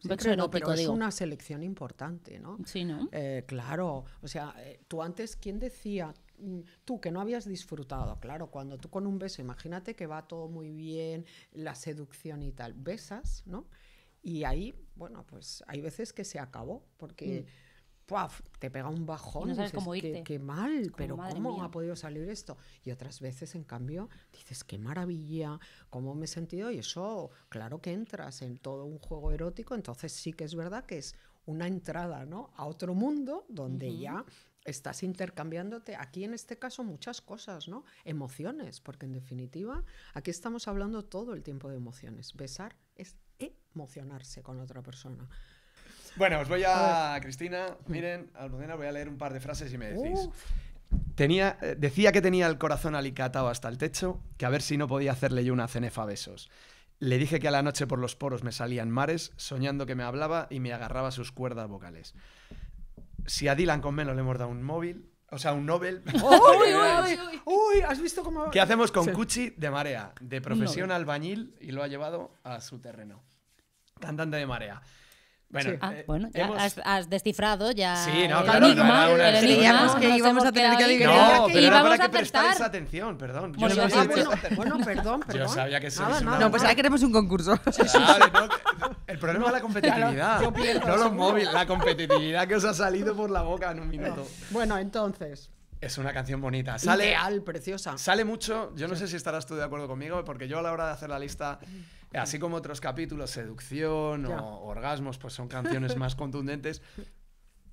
[SPEAKER 4] pero es una selección importante, ¿no? Sí, ¿no? Eh, claro, o sea, eh, tú antes, ¿quién decía? Mm, tú que no habías disfrutado, claro, cuando tú con un beso, imagínate que va todo muy bien, la seducción y tal, besas, ¿no? Y ahí, bueno, pues hay veces que se acabó, porque... Mm te pega un bajón. Y dices, Qué, mal, pero ¿cómo ha podido salir esto? Y otras veces, en cambio, dices, qué maravilla, cómo me he sentido. Y eso, claro que entras en todo un juego erótico, entonces sí que es verdad que es una entrada ¿no? a otro mundo donde ya estás intercambiándote aquí en este caso muchas cosas, ¿no? Emociones, porque en definitiva aquí estamos hablando todo el tiempo de emociones. Besar es emocionarse
[SPEAKER 2] con otra persona. Bueno, os voy a, Cristina, miren, Almudena, voy a leer un par de frases y me decís. Tenía, eh, decía que tenía el corazón alicatado hasta el techo, que a ver si no podía hacerle yo una cenefa a besos. Le dije que a la noche por los poros me salían mares, soñando que me hablaba y me agarraba sus cuerdas vocales. Si a Dylan con menos le hemos dado un móvil, o sea, un Nobel. (laughs) (laughs) ¡Uy, uy,
[SPEAKER 4] uy! uy has visto cómo.? ¿Qué hacemos con
[SPEAKER 2] Cuchi de Marea? De profesión albañil y lo ha llevado a su terreno. Cantante de Marea. Ah, eh, bueno, ya
[SPEAKER 1] has, descifrado ya sí, no, el claro, enigma. No, que íbamos a tener que pero era para que prestáis atención, perdón. (laughs) bueno,
[SPEAKER 2] perdón, perdón. Yo sabía que se No, pues ahora queremos un concurso. el problema es la competitividad. no los móviles, la competitividad que os ha salido por la boca en un minuto. Bueno, entonces... Es una canción bonita. Sale, Ideal, preciosa. Sale mucho. Yo no sé si estarás tú de acuerdo conmigo, porque yo a la hora de hacer la lista... Así como otros capítulos, Seducción o Orgasmos, pues son canciones más contundentes.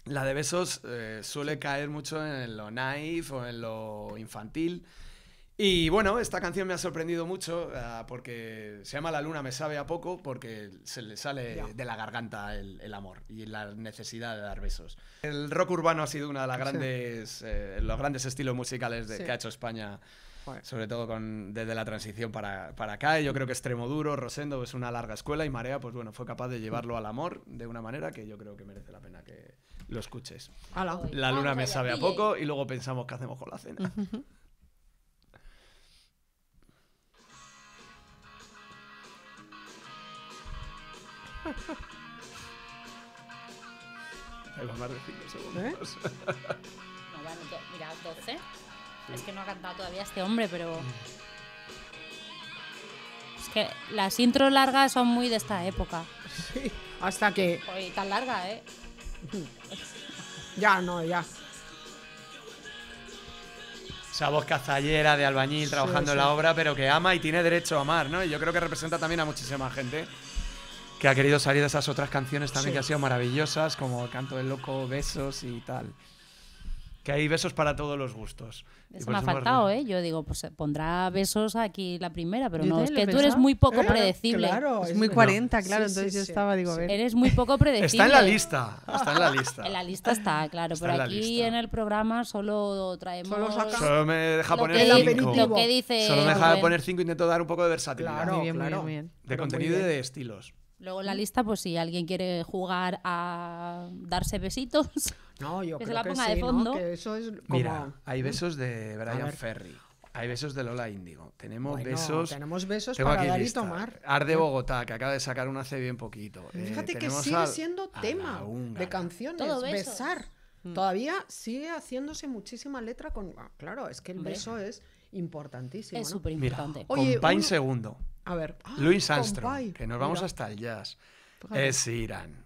[SPEAKER 2] La de besos eh, suele caer mucho en lo naif o en lo infantil. Y bueno, esta canción me ha sorprendido mucho eh, porque se llama La luna me sabe a poco porque se le sale de la garganta el, amor y la necesidad de dar besos. El rock urbano ha sido uno de las eh, los grandes estilos musicales de, que ha hecho España sobre todo desde la transición para, acá. yo creo que Extremo Duro, Rosendo es una larga escuela y Marea, pues bueno, fue capaz de llevarlo al amor de una manera que yo creo que merece la pena que lo escuches. La luna me sabe a poco y luego pensamos qué hacemos con la cena. (laughs) Ahí más de segundos. ¿Eh? (laughs)
[SPEAKER 1] no, mira, 12. Es que no ha cantado todavía este hombre, pero. Es que las intros largas son muy de esta época. Sí, hasta que. Oye, tan larga, ¿eh? ya, no, ya.
[SPEAKER 2] Esa voz cazallera de albañil trabajando en la obra, pero que ama y tiene derecho a amar, ¿no? Y yo creo que representa también a muchísima gente que ha querido salir de esas otras canciones también que han sido maravillosas, como Canto del Loco, Besos y tal hay besos para todos los gustos. Eso me ha faltado,
[SPEAKER 1] ¿eh? Yo digo, pues pondrá besos aquí la primera, pero no, es que tú eres muy poco eh, predecible. Claro, es muy 40, claro, entonces yo estaba, digo, a ver. Eres muy poco predecible. Está en la lista, está en la lista. en la lista está, claro, pero aquí en el programa solo traemos... Solo, me deja poner cinco Lo que dice... Solo me deja poner
[SPEAKER 2] cinco, intento dar un poco de versatilidad. Claro, claro. De contenido y de estilos.
[SPEAKER 1] Luego en la mm. lista, pues si alguien quiere jugar a darse besitos, (laughs) no, yo creo la que de fondo.
[SPEAKER 4] eso es Mira, hay mm. besos
[SPEAKER 2] de Brian Ferry. Hay besos de Lola Índigo. Tenemos besos. Tenemos besos para dar y tomar. Ar de Bogotá, que acaba de sacar una hace bien poquito. Eh, Fíjate que sigue siendo
[SPEAKER 4] tema de canciones. Besar. Mm. Todavía sigue haciéndose muchísima letra con. Ah, claro, es que el beso es importantísimo. Es súper importante. Oye, un... segundo. A ver. Ah, Luis Armstrong, que nos vamos
[SPEAKER 2] hasta el jazz. Es Irán.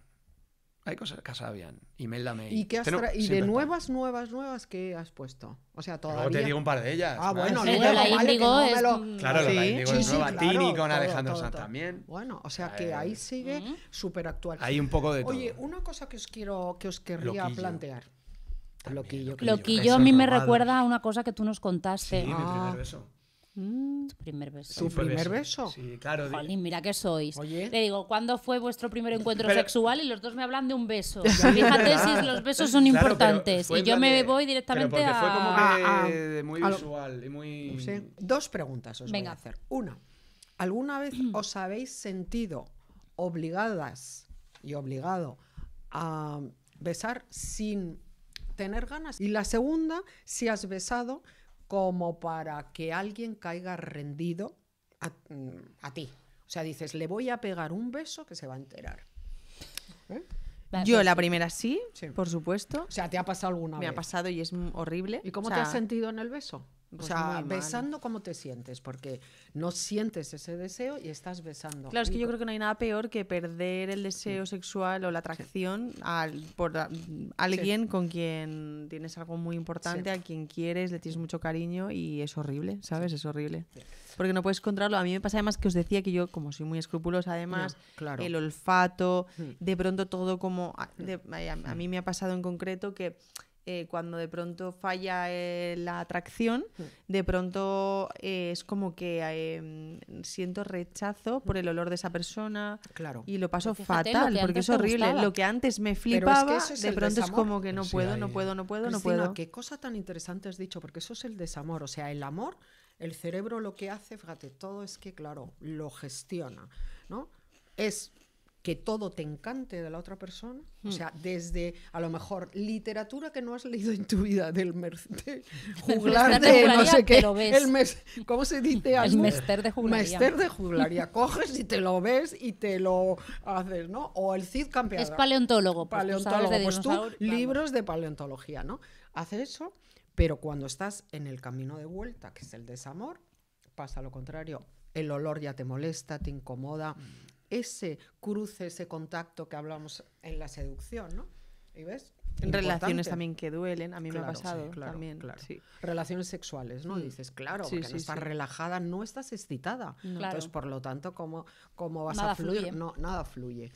[SPEAKER 2] Hay cosas que sabían. Imelda May. ¿Y, qué ¿Y de
[SPEAKER 4] nuevas, nuevas, nuevas que has puesto? O sea, todavía. te digo un par de ellas. Ah, bueno, lo- Claro, Sí, nueva. Tini con Alejandro Sanz también. Bueno, o sea que eh, ahí sigue súper
[SPEAKER 1] actual. Hay un poco de
[SPEAKER 4] Oye, una cosa que os
[SPEAKER 1] quiero, que os querría plantear. Lo Loquillo. Loquillo. a mí me recuerda a una cosa que tú nos contaste Sí, contaste. mi primer ah. beso. Su mm. primer beso? Su primer, beso? Sí, claro. mira que sois. Oye. Le digo, ¿cuándo fue vuestro primer encuentro sexual? Y los dos me hablan de un beso. Fíjate si los besos son importantes. Y yo me voy directamente a... Fue como que ah, ah.
[SPEAKER 2] muy visual y muy... Dos preguntas os voy a hacer.
[SPEAKER 4] Una, ¿alguna vez (clears throat) os habéis sentido obligadas y obligado a besar sin tener ganas? Y la segunda, si has besado como para que alguien caiga rendido mm, a, ti. O sea, dices, le voy a pegar un beso que se va a enterar. ¿Eh? Yo la primera sí, por supuesto. O sea, ¿te ha pasado alguna Me vez? Me ha pasado y es horrible.
[SPEAKER 3] ¿Y cómo te has sentido en el beso? o pues sea, besando,
[SPEAKER 4] ¿cómo te sientes? Porque no sientes ese deseo y estás besando. Claro, es que yo creo
[SPEAKER 3] que no hay nada peor que perder el deseo sexual o la atracción al, por alguien con quien tienes algo muy importante, a quien quieres, le tienes mucho cariño y es horrible, ¿sabes? Es horrible. Porque no puedes controlarlo. A mí me pasa además que os decía que yo, como soy muy escrupulosa, además, claro. el olfato, mm. de pronto todo como... Mm. a mí me ha pasado en concreto que eh, cuando de pronto falla eh, la atracción, mm. de pronto eh, es como que siento rechazo por el olor de esa persona y lo paso pues fatal, porque es horrible. Lo que antes me flipaba, de pronto es como que no puedo, no puedo, no puedo, no puedo.
[SPEAKER 4] Qué cosa tan interesante has dicho, porque eso es el desamor, o sea, el amor, el cerebro lo que hace, fíjate, todo es que, claro, lo gestiona, ¿no? Es que todo te encante de la otra persona, o hmm. sea, desde a lo mejor literatura que no has leído en tu vida del de (laughs) juglar de no sé qué, el mes, ¿cómo se dice? El mester de juglaría. Mester de juglaría, (laughs) coges y te lo ves y te lo haces, ¿no? O el Cid Campeador. Es paleontólogo, pues paleontólogo, pues tú, libros de paleontología, ¿no? Haces eso, pero cuando estás en el camino de vuelta, que es el desamor, pasa lo contrario, el olor ya te molesta, te incomoda, ese cruce, ese contacto que hablamos en la seducción, ¿no? ¿Y ves? Relaciones también que duelen, a mí me ha pasado también. Relaciones sexuales, ¿no? Mm. Dices, claro, porque no estás relajada, no estás excitada. Entonces, por lo tanto, ¿cómo, vas a fluir? No, nada fluye.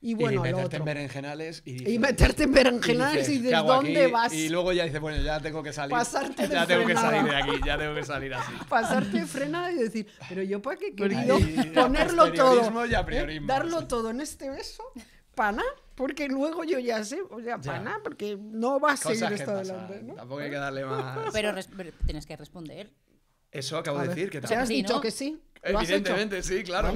[SPEAKER 2] Y bueno, meterte en berenjenales y, dices, y meterte en berenjenales y, dices, dónde vas. Y luego ya dices, bueno, ya tengo que salir. Pasarte ya tengo que salir de aquí, ya tengo que salir así. (laughs)
[SPEAKER 4] Pasarte frenada y decir, pero yo para qué he querido ponerlo todo. ¿eh? Darlo todo en este beso, pana, porque luego yo ya sé, o sea, pana, porque no va a seguir esto adelante. Tampoco
[SPEAKER 2] hay que darle más. Pero,
[SPEAKER 1] tienes que responder.
[SPEAKER 2] Eso acabo de decir, que o has dicho que sí. Evidentemente, sí, claro.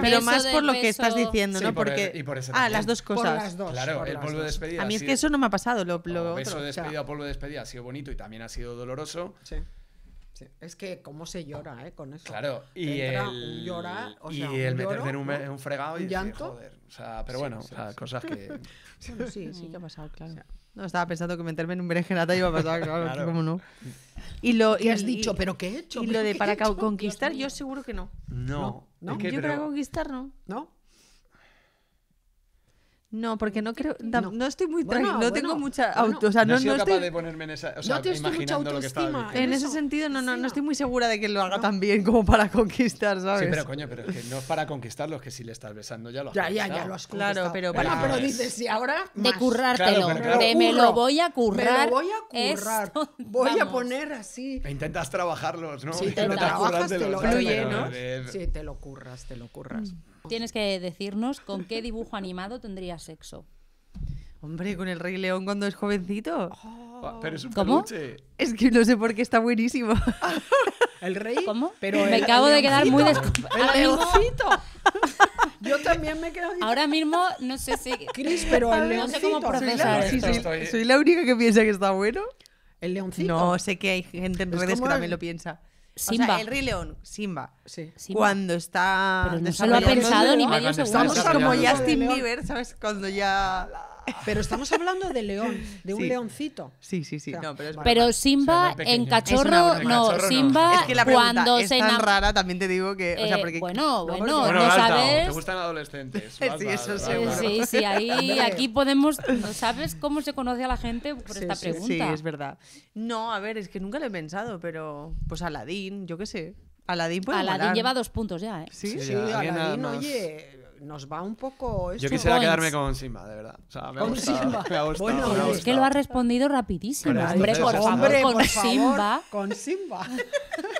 [SPEAKER 2] pero más por lo que estás diciendo, ¿no? porque. ah, las dos cosas. claro, el polvo de despedida. A mí es que eso no me ha pasado. Lo, lo otro, beso de despedida, polvo de despedida ha sido bonito y también ha sido doloroso. Sí.
[SPEAKER 4] Es que cómo se llora, ¿eh? Con eso. Claro, y el, llora, o y el en
[SPEAKER 2] un, fregado y decir, joder. O sea, pero bueno, cosas que.
[SPEAKER 3] (laughs) sí, sí que ha pasado, claro. No, estaba pensando que meterme en un berenjenata iba a pasar, claro, (laughs) no. Y lo, has dicho? ¿Pero qué he hecho? Y lo de para conquistar, yo seguro que no. No. ¿No? yo para conquistar no. ¿No? No, porque no creo. No, estoy muy No tengo mucha autoestima O sea, no, no, no capaz de
[SPEAKER 2] ponerme en esa. O sea, no tengo mucha autoestima En ese
[SPEAKER 3] sentido, no, no, no estoy muy segura de que lo haga tan bien como para conquistar, ¿sabes? Sí, pero coño, pero es que no es
[SPEAKER 2] para conquistarlos, que si le estás besando ya lo has Ya, ya, ya lo has conquistado. Claro, pero para. Bueno, pero pues dices,
[SPEAKER 4] y ahora. De currártelo. De me lo voy a currar. Me lo (laughs) voy a
[SPEAKER 1] currar. voy a
[SPEAKER 4] poner así.
[SPEAKER 2] E intentas trabajarlos, ¿no? Sí, te, trabajas, te lo fluye, Si te lo curras, te lo curras.
[SPEAKER 1] Mm tienes que decirnos con qué dibujo animado tendrías sexo.
[SPEAKER 3] Hombre, con el Rey León cuando es jovencito. Oh. Ah, pero es un ¿Cómo? peluche. Es que no sé por qué está buenísimo. (laughs)
[SPEAKER 1] ¿El rey? ¿Cómo? me acabo de quedar muy desconfiado. ¡El leoncito! (laughs) Yo también me quedo. Ahora mismo no sé si. Cris, pero el (laughs) No sé cómo procesar soy,
[SPEAKER 3] la, soy, la única que piensa que está bueno. El leoncito. No, sé que hay gente en redes que también lo piensa. Simba. O sea, el Rey León, Simba. Sí. Cuando está. Pero no se lo ha pensado ni medio segundo. Estamos como Justin Bieber,
[SPEAKER 4] ¿sabes? Cuando ya. Pero estamos hablando de león, de un leoncito.
[SPEAKER 3] Sí, sí, sí. no,
[SPEAKER 1] pero, Simba en cachorro, no, Simba Es que la cuando es tan rara,
[SPEAKER 3] también te digo que... bueno, eh,
[SPEAKER 2] bueno, no, sabes... Te gustan
[SPEAKER 3] adolescentes. (laughs) sí, sí. Sí, ahí, (laughs) aquí
[SPEAKER 1] podemos... ¿No sabes cómo se conoce a la gente por esta pregunta? Sí, es verdad.
[SPEAKER 3] No, a ver, es que nunca lo he pensado, pero... Pues Aladín, yo qué sé. Aladín
[SPEAKER 1] lleva dos puntos ya, ¿eh? Sí, sí, Aladín,
[SPEAKER 3] oye, nos va un poco...
[SPEAKER 1] Yo
[SPEAKER 2] quisiera quedarme con Simba, de verdad. O sea, me con Simba. Me ha gustado, bueno, es que
[SPEAKER 1] lo ha respondido rapidísimo. hombre, por favor, hombre, con Simba. con Simba.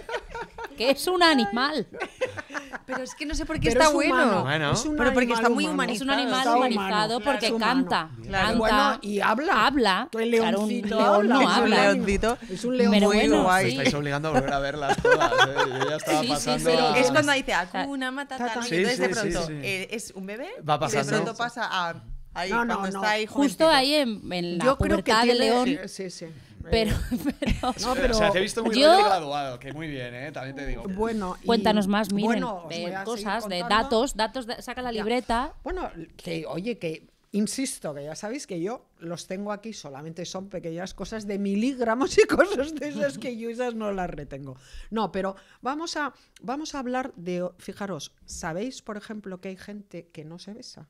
[SPEAKER 1] (laughs) que es un animal. (laughs)
[SPEAKER 3] Pero es que no sé por qué Pero está es bueno. bueno.
[SPEAKER 2] Es pero porque está muy humano. Es un animal está
[SPEAKER 3] humanizado
[SPEAKER 1] humano. porque canta. Claro. canta bueno, y habla. Habla. El leoncito claro, un león no
[SPEAKER 2] habla. un leoncito. Es un león muy bueno, guay. Sí. Estáis obligando a volver a verlas todas. ¿eh? Yo ya estaba sí, pasando. Sí, a... Es cuando
[SPEAKER 3] dice Hakuna Matata. entonces de pronto eh, es un bebé. Va pasando. Y de pronto pasa
[SPEAKER 1] a. Ahí, no, no, cuando está ahí Justo ahí en, en la Yo creo que tiene, de león. Sí, Sí, sí. Pero, (laughs) pero, pero he visto muy yo...
[SPEAKER 2] graduado, que muy bien, ¿eh? También te digo.
[SPEAKER 1] Bueno, cuéntanos más, miren, de cosas, de datos, datos, saca la libreta. Bueno, que
[SPEAKER 4] oye, que insisto, que ya sabéis que yo los tengo aquí, solamente son pequeñas cosas de miligramos y (laughs) cosas de esas que yo esas no las retengo. No, pero vamos a, vamos a hablar de, fijaros, ¿sabéis, por ejemplo, que hay gente que no se besa?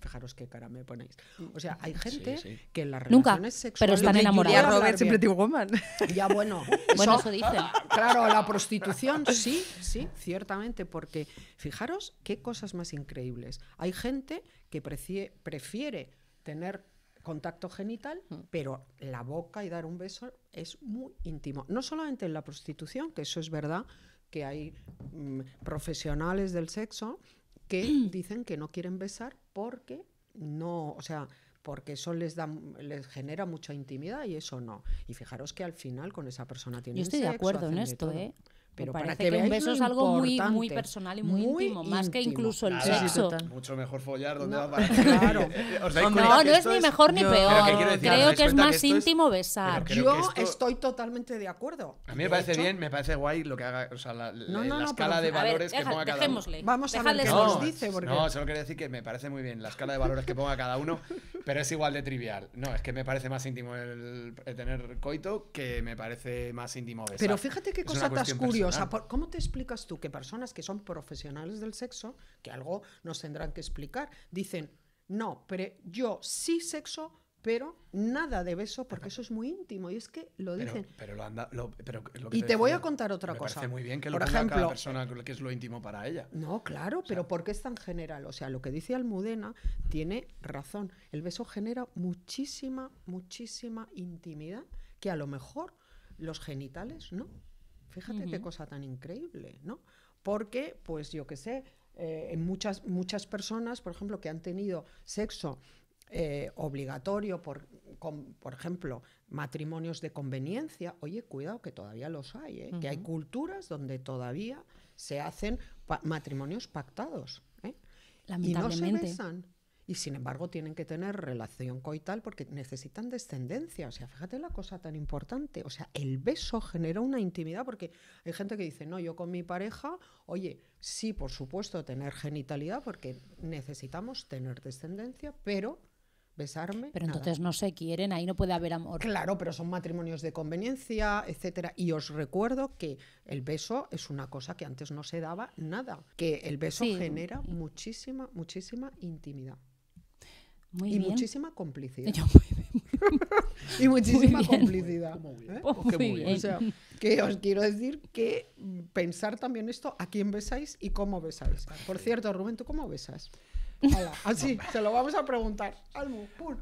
[SPEAKER 4] Fijaros qué cara me ponéis. Mm. O sea, hay gente que en las relaciones sexuales... pero están enamoradas. Robert siempre te woman. Ya, (laughs) bueno. eso, dicen. Claro, la prostitución, sí, sí, ciertamente, porque fijaros qué cosas más increíbles. Hay gente que prefiere tener contacto genital, mm. pero la boca y dar un beso es muy íntimo. No solamente en la prostitución, que eso es verdad, que hay mm, profesionales del sexo que (clears throat) dicen que no quieren besar porque no, o sea, porque eso les da les genera mucha intimidad y eso no. Y fijaros que al final con esa persona tiene Yo estoy de acuerdo en esto, ¿eh? Pero
[SPEAKER 1] para que, un beso es algo muy, muy personal y muy, íntimo, más que incluso el sexo.
[SPEAKER 2] Mucho mejor follar donde va a (laughs) Claro. (laughs) no, no, es ni mejor ni peor. Creo que, es más íntimo besar. Yo
[SPEAKER 4] estoy totalmente de acuerdo.
[SPEAKER 2] A mí me parece bien, me parece guay lo que haga, o sea, la, escala de valores que ponga cada uno. Vamos a ver qué nos dice. No, solo quería decir que me parece muy bien la escala de valores que ponga cada uno, (laughs) pero es igual de trivial. No, es que me parece más íntimo el tener coito que me parece más íntimo besar. Pero fíjate qué cosa tan curiosa
[SPEAKER 4] ¿cómo te explicas tú que personas que son profesionales del sexo, que algo nos tendrán que explicar, dicen, no, pero yo sí sexo, pero nada de beso porque eso es muy íntimo y es que lo dicen.
[SPEAKER 2] Pero, lo y te, voy a contar otra me cosa. Parece muy bien que lo Por ejemplo, persona que es lo íntimo para ella.
[SPEAKER 4] No, claro, pero porque es tan general. O sea, lo que dice Almudena tiene razón. El beso genera muchísima, muchísima intimidad que a lo mejor los genitales no. Fíjate qué cosa tan increíble, ¿no? Porque, pues yo qué sé, eh, muchas, muchas personas, por ejemplo, que han tenido sexo eh, obligatorio, por, por ejemplo, matrimonios de conveniencia, oye, cuidado que todavía los hay, ¿eh? que hay culturas donde todavía se hacen matrimonios pactados. ¿eh? Y no se besan y sin embargo tienen que tener relación coital porque necesitan descendencia. O sea, fíjate la cosa tan importante. O sea, el beso genera una intimidad porque hay gente que dice, no, yo con mi pareja, oye, sí, por supuesto, tener genitalidad porque necesitamos tener descendencia, pero besarme. Pero entonces
[SPEAKER 1] no se quieren, ahí no puede haber
[SPEAKER 4] amor. Claro, pero son matrimonios de conveniencia, etcétera. Y os recuerdo que el beso es una cosa que antes no se daba nada, que el beso genera muchísima, muchísima intimidad y muchísima complicidad. y muchísima complicidad. O sea, que os quiero decir que pensar también esto, a quién besáis y cómo besáis. Por cierto, Rubén, ¿tú cómo besas? Así, (laughs) ah, se lo vamos a preguntar.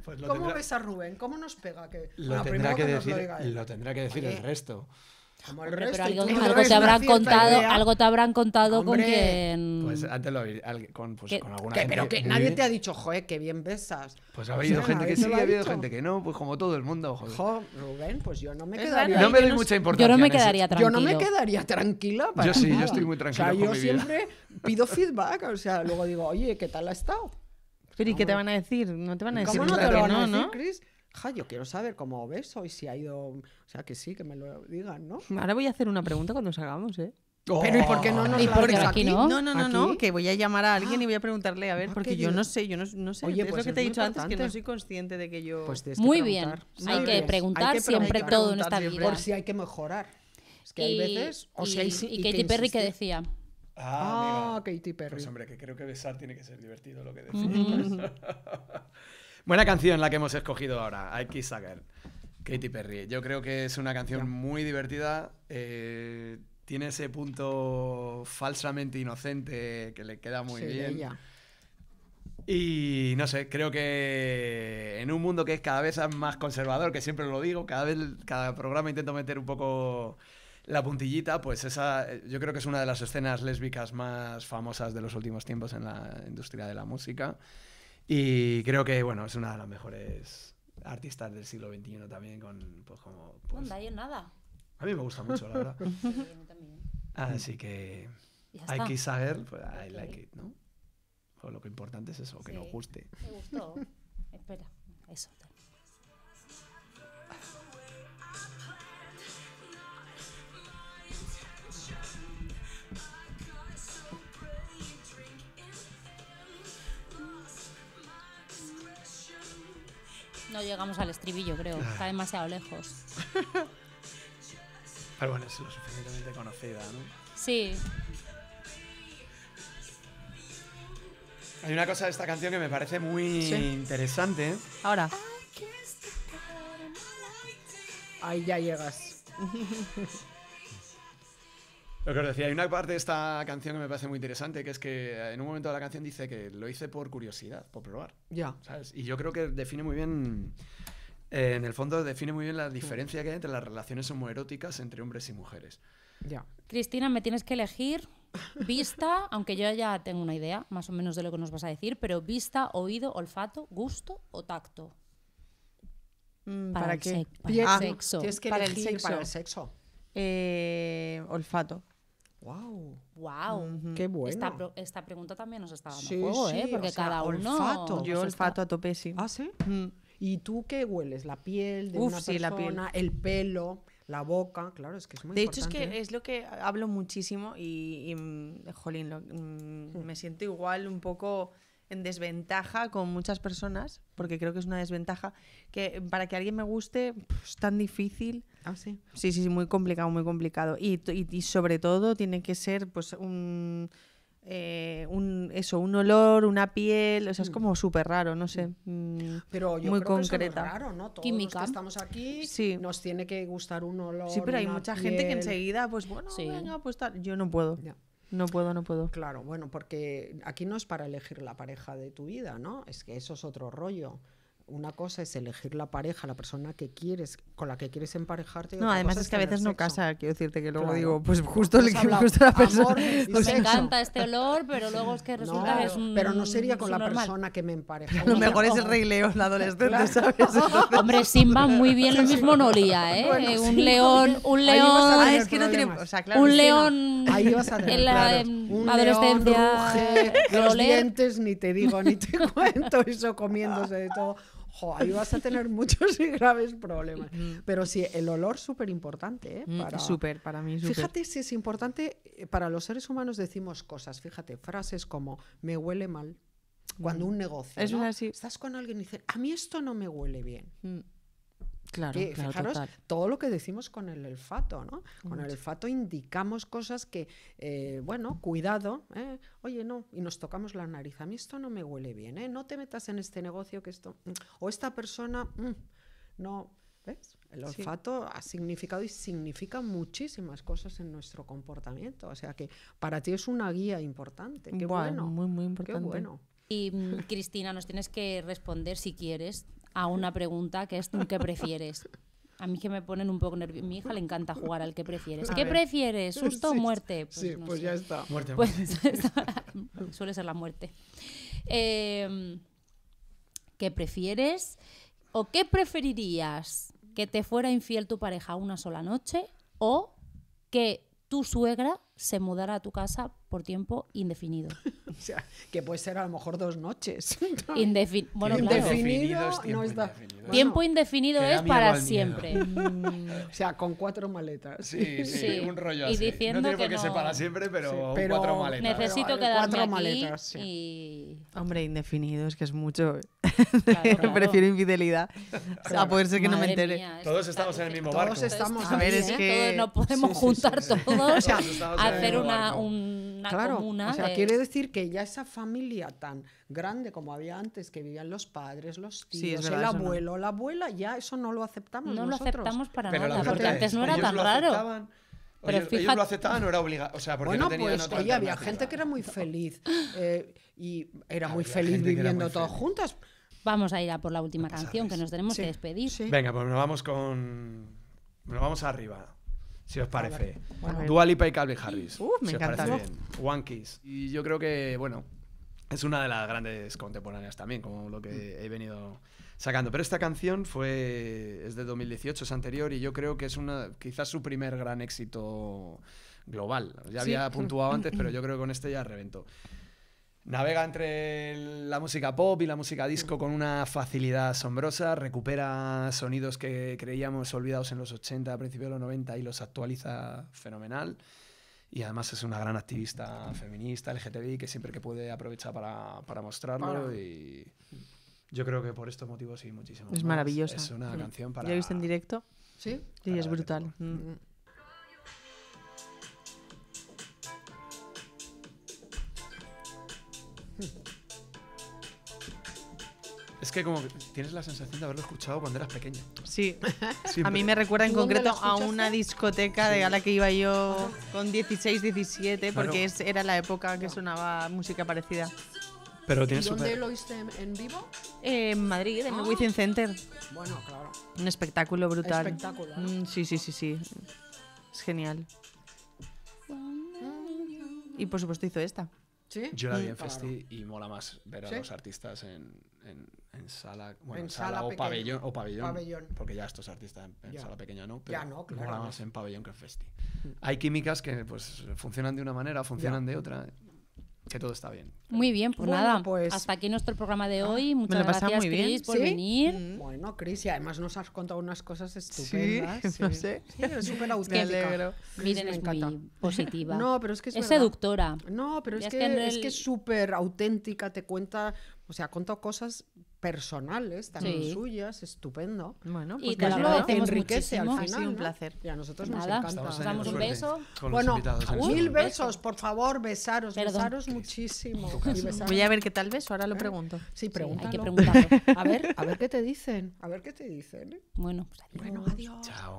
[SPEAKER 4] Pues ¿cómo besa Rubén? ¿Cómo nos pega? Que, lo, tendrá que, decir,
[SPEAKER 2] lo, tendrá que decir, el resto
[SPEAKER 4] pero algo,
[SPEAKER 1] algo te habrán contado,
[SPEAKER 2] algo te habrán contado con quien. Pues antes lo con, pues, con alguna que, Pero que nadie te ha
[SPEAKER 4] dicho, joder, qué bien besas. Pues ha habido gente que sí, ha habido gente
[SPEAKER 2] que no, pues como todo el mundo, joder. Jo, Rubén, pues yo no me quedaría. No me doy mucha importancia. Yo no me quedaría tranquila. Yo no me quedaría tranquila. yo sí, yo estoy muy tranquila. O yo siempre
[SPEAKER 3] pido feedback, o sea, luego digo, oye, ¿qué tal ha estado? Pero ¿y qué te van a decir? No te van a decir.
[SPEAKER 4] ¿Cómo no te lo van a decir, Chris? ja, yo quiero saber cómo ves hoy, si ha ido, o sea, que sí, que me lo digan, ¿no? Ahora
[SPEAKER 3] voy a hacer una pregunta cuando salgamos, ¿eh? Oh. Pero ¿y por qué no nos ¿Y por aquí, no? No, no, no, que voy a llamar a ah. alguien y voy a preguntarle, a ver, ah, porque yo, no sé, yo no, no sé, Oye, es lo pues que te he dicho antes, que no soy consciente de que yo... Pues muy bien, hay, que
[SPEAKER 1] preguntar siempre todo en esta vida. Por
[SPEAKER 2] si hay que mejorar. Es que y, hay veces... O si y, y, Katy Perry que decía...
[SPEAKER 1] Ah, ah Katy Perry.
[SPEAKER 2] Pues hombre, que creo que besar tiene que ser divertido lo que decís. (laughs) Buena canción la que hemos escogido ahora, I Kiss Katy Perry. Yo creo que es una canción muy divertida. Eh, tiene ese punto falsamente inocente que le queda muy bien. Y no sé, creo que en un mundo que es cada vez más conservador, que siempre lo digo, cada vez cada programa intento meter un poco la puntillita, pues esa eh, yo creo que es una de las escenas lésbicas más famosas de los últimos tiempos en la industria de la música. Y creo que, bueno, es una de las mejores artistas del siglo XXI también, con, pues como... Pues nada. A mí me gusta mucho, la verdad.
[SPEAKER 1] (laughs)
[SPEAKER 2] Así que... Hay que saber, pues I like it, ¿no? Pues lo que importante es eso, que nos guste. Me gustó. Espera, eso.
[SPEAKER 1] No llegamos al estribillo, creo. Está demasiado lejos. (laughs)
[SPEAKER 2] Pero bueno, es lo suficientemente conocida, ¿no? Sí. Hay una cosa de esta canción que me parece muy interesante.
[SPEAKER 1] Ahora.
[SPEAKER 3] Ahí ya llegas. (laughs)
[SPEAKER 2] Lo que os decía, hay una parte de esta canción que me parece muy interesante, que es que eh, en un momento de la canción dice que lo hice por curiosidad, por probar. Ya. ¿sabes? Y yo creo que define muy bien, eh, en el fondo define muy bien la diferencia que hay entre las relaciones homoeróticas entre hombres y mujeres.
[SPEAKER 1] Ya. Cristina, me tienes que elegir vista, (laughs) aunque yo ya tengo una idea más o menos de lo que nos vas a decir, pero vista, oído, olfato, gusto o tacto.
[SPEAKER 3] Mm, ¿Para, qué? para, el sexo. Ah, que para el sexo. Para el sexo. Eh, olfato.
[SPEAKER 1] Wow. Wow. Qué bueno. Esta, pregunta también nos está dando sí, ¿eh? Porque cada uno. Olfato. Yo olfato
[SPEAKER 4] a tope, sí. Ah, sí. ¿Y tú qué hueles? La piel de Uf, una la el pelo, la boca, claro, es que es muy de De hecho, es que ¿eh?
[SPEAKER 3] es lo que hablo muchísimo y, mm, jolín, mm, me siento igual un poco en desventaja con muchas personas, porque creo que es una desventaja, que para que alguien me guste es tan difícil Ah, sí. Sí, sí, muy complicado, muy complicado. Y, y, sobre todo tiene que ser pues un, eh, eso, un olor, una piel, o sea, es mm. como súper raro, no sé. Mm. Mm, muy concreta.
[SPEAKER 4] Química. estamos aquí nos tiene que gustar un olor. Sí, pero hay mucha gente que enseguida, pues bueno, venga, pues tal. Yo no puedo. No puedo, no puedo. Claro, bueno, porque aquí no es para elegir la pareja de tu vida, ¿no? Es que eso es otro rollo una cosa es elegir la pareja, la persona que quieres, con la que quieres emparejarte. No, además es que a veces no casa,
[SPEAKER 3] quiero decirte que luego digo, pues, pues justo, el, que
[SPEAKER 4] gusta la persona. Y me encanta este olor, pero luego es que resulta que es un, Pero no sería con la persona que me empareja. Lo mejor es el
[SPEAKER 3] rey león, la adolescente,
[SPEAKER 4] ¿sabes? (laughs)
[SPEAKER 1] Hombre, Simba muy bien, lo mismo no olía, ¿eh? eh un león, un león. Ah, es que no tiene. O sea, claro, un león.
[SPEAKER 4] Ahí vas a tener. En la em, un adolescencia. los dientes,
[SPEAKER 1] ni te digo, ni
[SPEAKER 4] te (laughs) cuento, eso comiéndose de todo jo, ahí vas a tener muchos y graves problemas. Pero sí, el olor súper importante. ¿eh? Mm, súper,
[SPEAKER 3] para mí. Super. Fíjate
[SPEAKER 4] si es importante, eh, para los seres humanos decimos cosas, fíjate, frases como me huele mal. Cuando mm. un negocio. Es ¿no? así. Estás con alguien y dices, a mí esto no me huele bien. Mm. Eh, claro, fijaros todo lo que decimos con el olfato, ¿no? Con el olfato indicamos cosas que, eh, bueno, cuidado, ¿eh? oye, no, y nos tocamos la nariz. A mí esto no me huele bien, ¿eh? No te metas en este negocio que esto. Mm, o esta persona, mm, no. ¿Ves?
[SPEAKER 1] El olfato
[SPEAKER 4] ha significado y significa muchísimas cosas en nuestro comportamiento. O sea que para ti es una guía importante. Qué bueno. muy, muy importante.
[SPEAKER 1] Y mm, Cristina, nos tienes que responder si quieres a una pregunta que es ¿tú ¿qué prefieres? A mí que me ponen un poco nervioso. Mi hija le encanta jugar al que prefieres. ¿Qué prefieres? ¿Susto o muerte? Pues sí, pues ya está. Muerte. Pues, (laughs) suele ser la muerte. Eh, ¿Qué prefieres? ¿O qué preferirías? ¿Que te fuera infiel tu pareja una sola noche? ¿O que tu suegra se mudara a tu casa por tiempo indefinido. (laughs) o sea, que puede ser a lo mejor dos noches. bueno, indefinido tiempo no indefinido. tiempo indefinido es para
[SPEAKER 4] siempre. (laughs) o sea, con cuatro maletas. Sí, sí, un rollo y Diciendo no tiene por para
[SPEAKER 2] siempre, pero, cuatro maletas. Necesito quedarme aquí maletas,
[SPEAKER 4] y...
[SPEAKER 3] (laughs) Hombre, indefinido es que es mucho. Prefiero infidelidad claro. a poder ser que no me
[SPEAKER 4] entere.
[SPEAKER 2] todos estamos en el mismo barco. Todos estamos a ver, es que... No podemos juntar todos. O sea, a hacer una, una quiere
[SPEAKER 4] decir que ya esa familia tan grande como había antes, que vivían los padres, los tíos, el abuelo, la abuela, ya eso no lo aceptamos. No lo aceptamos para nada, porque antes no era tan raro. Pero ellos, lo
[SPEAKER 2] aceptaban no era obligado. bueno, pues, había gente
[SPEAKER 1] que era muy feliz (laughs) eh, y era muy feliz viviendo todos juntas. Vamos a ir a por la última canción, que nos tenemos que despedir.
[SPEAKER 2] Venga, pues nos vamos con. Nos vamos arriba si os parece. Bueno, eh. Dua Lipa y Calvin Harris. me parece bien. One Kiss. Y yo creo que, bueno, es una de las grandes contemporáneas también, como lo que mm. he venido sacando. Pero esta canción fue es de 2018, es anterior y yo creo que es una quizás su primer gran éxito global. Ya había puntuado antes, (laughs) pero yo creo que con este ya reventó. Navega entre la música pop y la música disco con una facilidad asombrosa, recupera sonidos que creíamos olvidados en los 80, a principios de los 90 y los actualiza fenomenal. Y además es una gran activista feminista, LGTBI, que siempre que puede aprovecha para, para mostrarlo. Y yo creo que por estos motivos sí, muchísimo. Es maravillosa. Es una canción para... ¿Ya viste
[SPEAKER 3] en directo? Sí. Y es brutal.
[SPEAKER 2] Es que como tienes la sensación de haberlo escuchado cuando eras pequeña. Sí. A mí me recuerda en concreto a
[SPEAKER 3] una discoteca de gala que iba yo con 16, 17, porque era la época que sonaba música parecida.
[SPEAKER 2] Pero tienes ¿Y dónde lo
[SPEAKER 3] en vivo? en Madrid, en el ah. Center. Bueno, claro. Un espectáculo brutal. Mm, sí, sí, sí, sí. Es genial. Y por supuesto hizo esta. Yo la vi en Festi
[SPEAKER 2] y mola más ver a los artistas en, sala, en o, pabellón, o pabellón, Porque ya estos artistas en, sala pequeña no, pero mola más en pabellón que en Festi. Mm. Hay químicas que pues funcionan de una manera, funcionan de otra que todo está bien. Muy bien, pues nada,
[SPEAKER 1] pues hasta aquí nuestro programa de ah, hoy. Muchas gracias, Cris, por
[SPEAKER 4] venir. Mm. Bueno, Cris, y además nos has contado unas cosas
[SPEAKER 1] estupendas. (laughs) Sí, no sé. Sí, súper auténtica. Miren, es muy positiva. No, pero es
[SPEAKER 4] que es, seductora. No, pero es, que, es súper auténtica, te cuenta, o sea, ha contado cosas personales también suyas, estupendo. Bueno, pues y te lo te enriquece al final. un placer. Y a nosotros nos encanta. damos un beso. Bueno, ¿eh? mil besos, por favor, besaros, besaros muchísimo. Voy a ver qué tal
[SPEAKER 1] beso, ahora lo ¿Eh? pregunto. Sí, pregúntalo. hay que preguntarlo. A ver, a ver qué te
[SPEAKER 4] dicen. A ver qué te dicen.
[SPEAKER 1] Bueno, pues adiós. Bueno,
[SPEAKER 2] adiós. Chao.